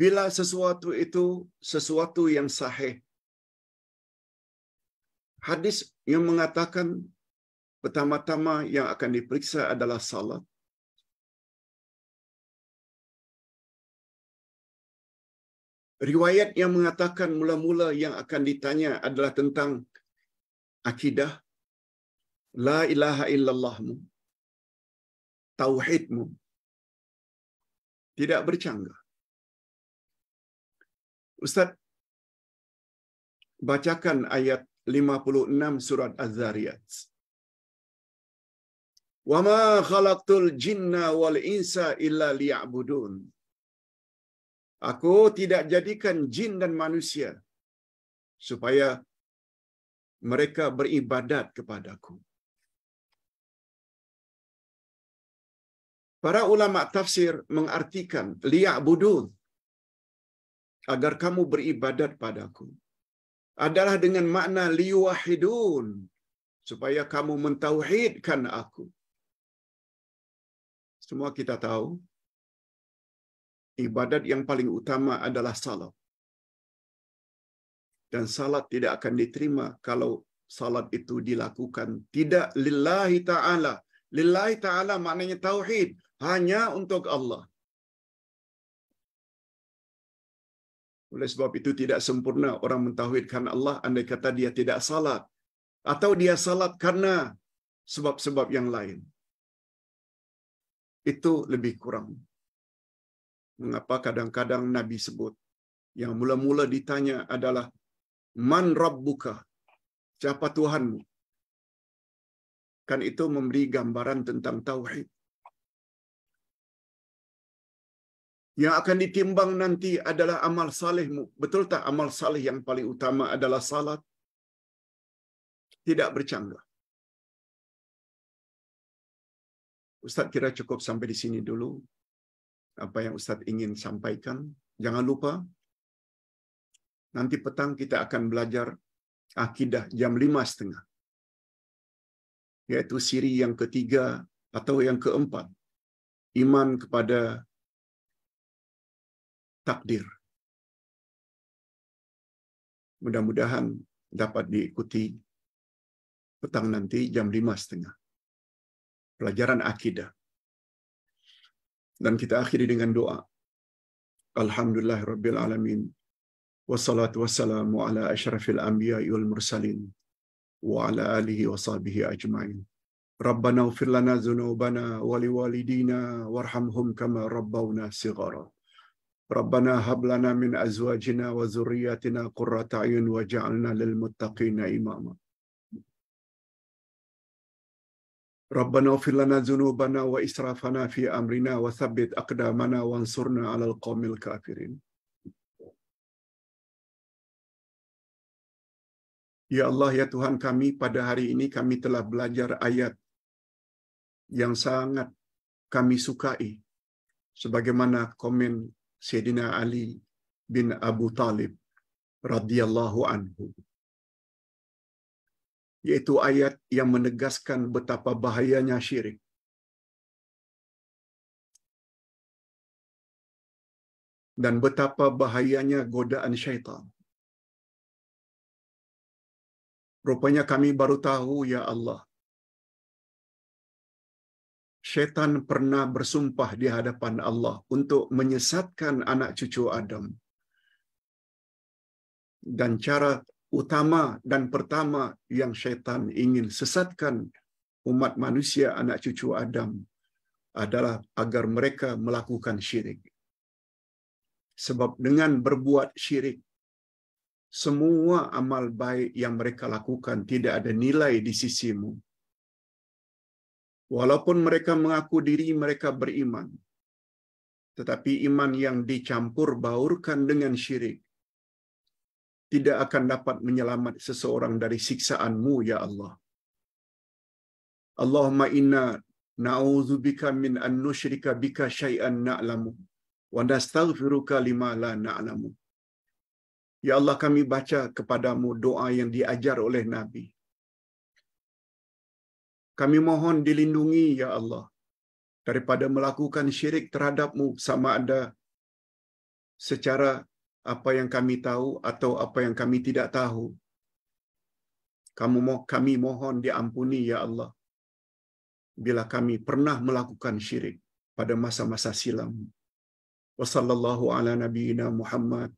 Bila sesuatu itu sesuatu yang sahih. Hadis yang mengatakan pertama-tama yang akan diperiksa adalah salat. Riwayat yang mengatakan mula-mula yang akan ditanya adalah tentang akidah. La ilaha illallahmu. Tauhidmu. Tidak bercanggah. Ustaz, bacakan ayat 56 surat Az-Zariyat. Wama khalaqtul jinna wal insa illa liya'budun. Aku tidak jadikan jin dan manusia supaya mereka beribadat kepadaku. Para ulama tafsir mengartikan liya'budun agar kamu beribadat padaku adalah dengan makna liwahidun supaya kamu mentauhidkan aku semua kita tahu, ibadat yang paling utama adalah salat. Dan salat tidak akan diterima kalau salat itu dilakukan tidak lillahi ta'ala. Lillahi ta'ala maknanya tauhid, hanya untuk Allah. Oleh sebab itu tidak sempurna orang mentauhidkan Allah andai kata dia tidak salat atau dia salat karena sebab-sebab yang lain. Itu lebih kurang. Mengapa kadang-kadang Nabi sebut yang mula-mula ditanya adalah man rabbuka? Siapa Tuhanmu? Kan itu memberi gambaran tentang tauhid. Yang akan ditimbang nanti adalah amal salehmu. Betul tak amal saleh yang paling utama adalah salat? Tidak bercanggah. Ustaz kira cukup sampai di sini dulu apa yang Ustaz ingin sampaikan. Jangan lupa nanti petang kita akan belajar akidah jam lima setengah. Yaitu siri yang ketiga atau yang keempat. Iman kepada takdir. Mudah-mudahan dapat diikuti petang nanti jam lima setengah pelajaran akidah. Dan kita akhiri dengan doa. Alhamdulillah Rabbil Alamin. Wassalatu wassalamu ala ashrafil anbiya wal mursalin. Wa ala alihi wa sahbihi ajma'in. Rabbana ufir lana zunubana wali walidina warhamhum kama rabbawna sigara. Rabbana hablana min azwajina wa zurriyatina qurrata ayun waj'alna lil muttaqina imama. ربنا اغفر لنا ذنوبنا واسرافنا في امرنا وثبت اقدامنا وانصرنا على القوم الكافرين Ya Allah, ya Tuhan kami, pada hari ini kami telah belajar ayat yang sangat kami sukai. Sebagaimana komen Sayyidina Ali bin Abu Talib radhiyallahu anhu. yaitu ayat yang menegaskan betapa bahayanya syirik. Dan betapa bahayanya godaan syaitan. Rupanya kami baru tahu, Ya Allah, syaitan pernah bersumpah di hadapan Allah untuk menyesatkan anak cucu Adam. Dan cara utama dan pertama yang syaitan ingin sesatkan umat manusia anak cucu Adam adalah agar mereka melakukan syirik. Sebab dengan berbuat syirik, semua amal baik yang mereka lakukan tidak ada nilai di sisimu. Walaupun mereka mengaku diri mereka beriman, tetapi iman yang dicampur baurkan dengan syirik tidak akan dapat menyelamat seseorang dari siksaan-Mu, Ya Allah. Allahumma inna na'udzubika min an nushrika bika syai'an na'lamu wa nastaghfiruka lima la na'lamu. Ya Allah kami baca kepadamu doa yang diajar oleh Nabi. Kami mohon dilindungi ya Allah daripada melakukan syirik terhadapmu sama ada secara apa yang kami tahu atau apa yang kami tidak tahu. Kamu mo kami mohon diampuni ya Allah bila kami pernah melakukan syirik pada masa-masa silam. Wassallallahu ala nabiyyina Muhammad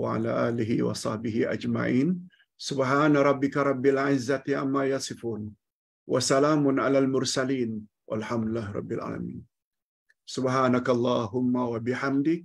wa ala alihi wa sahbihi ajma'in. Subhana rabbika rabbil izzati amma yasifun. Wassalamun ala al-mursalin. Walhamdulillah rabbil alamin. Subhanakallahumma wa bihamdik.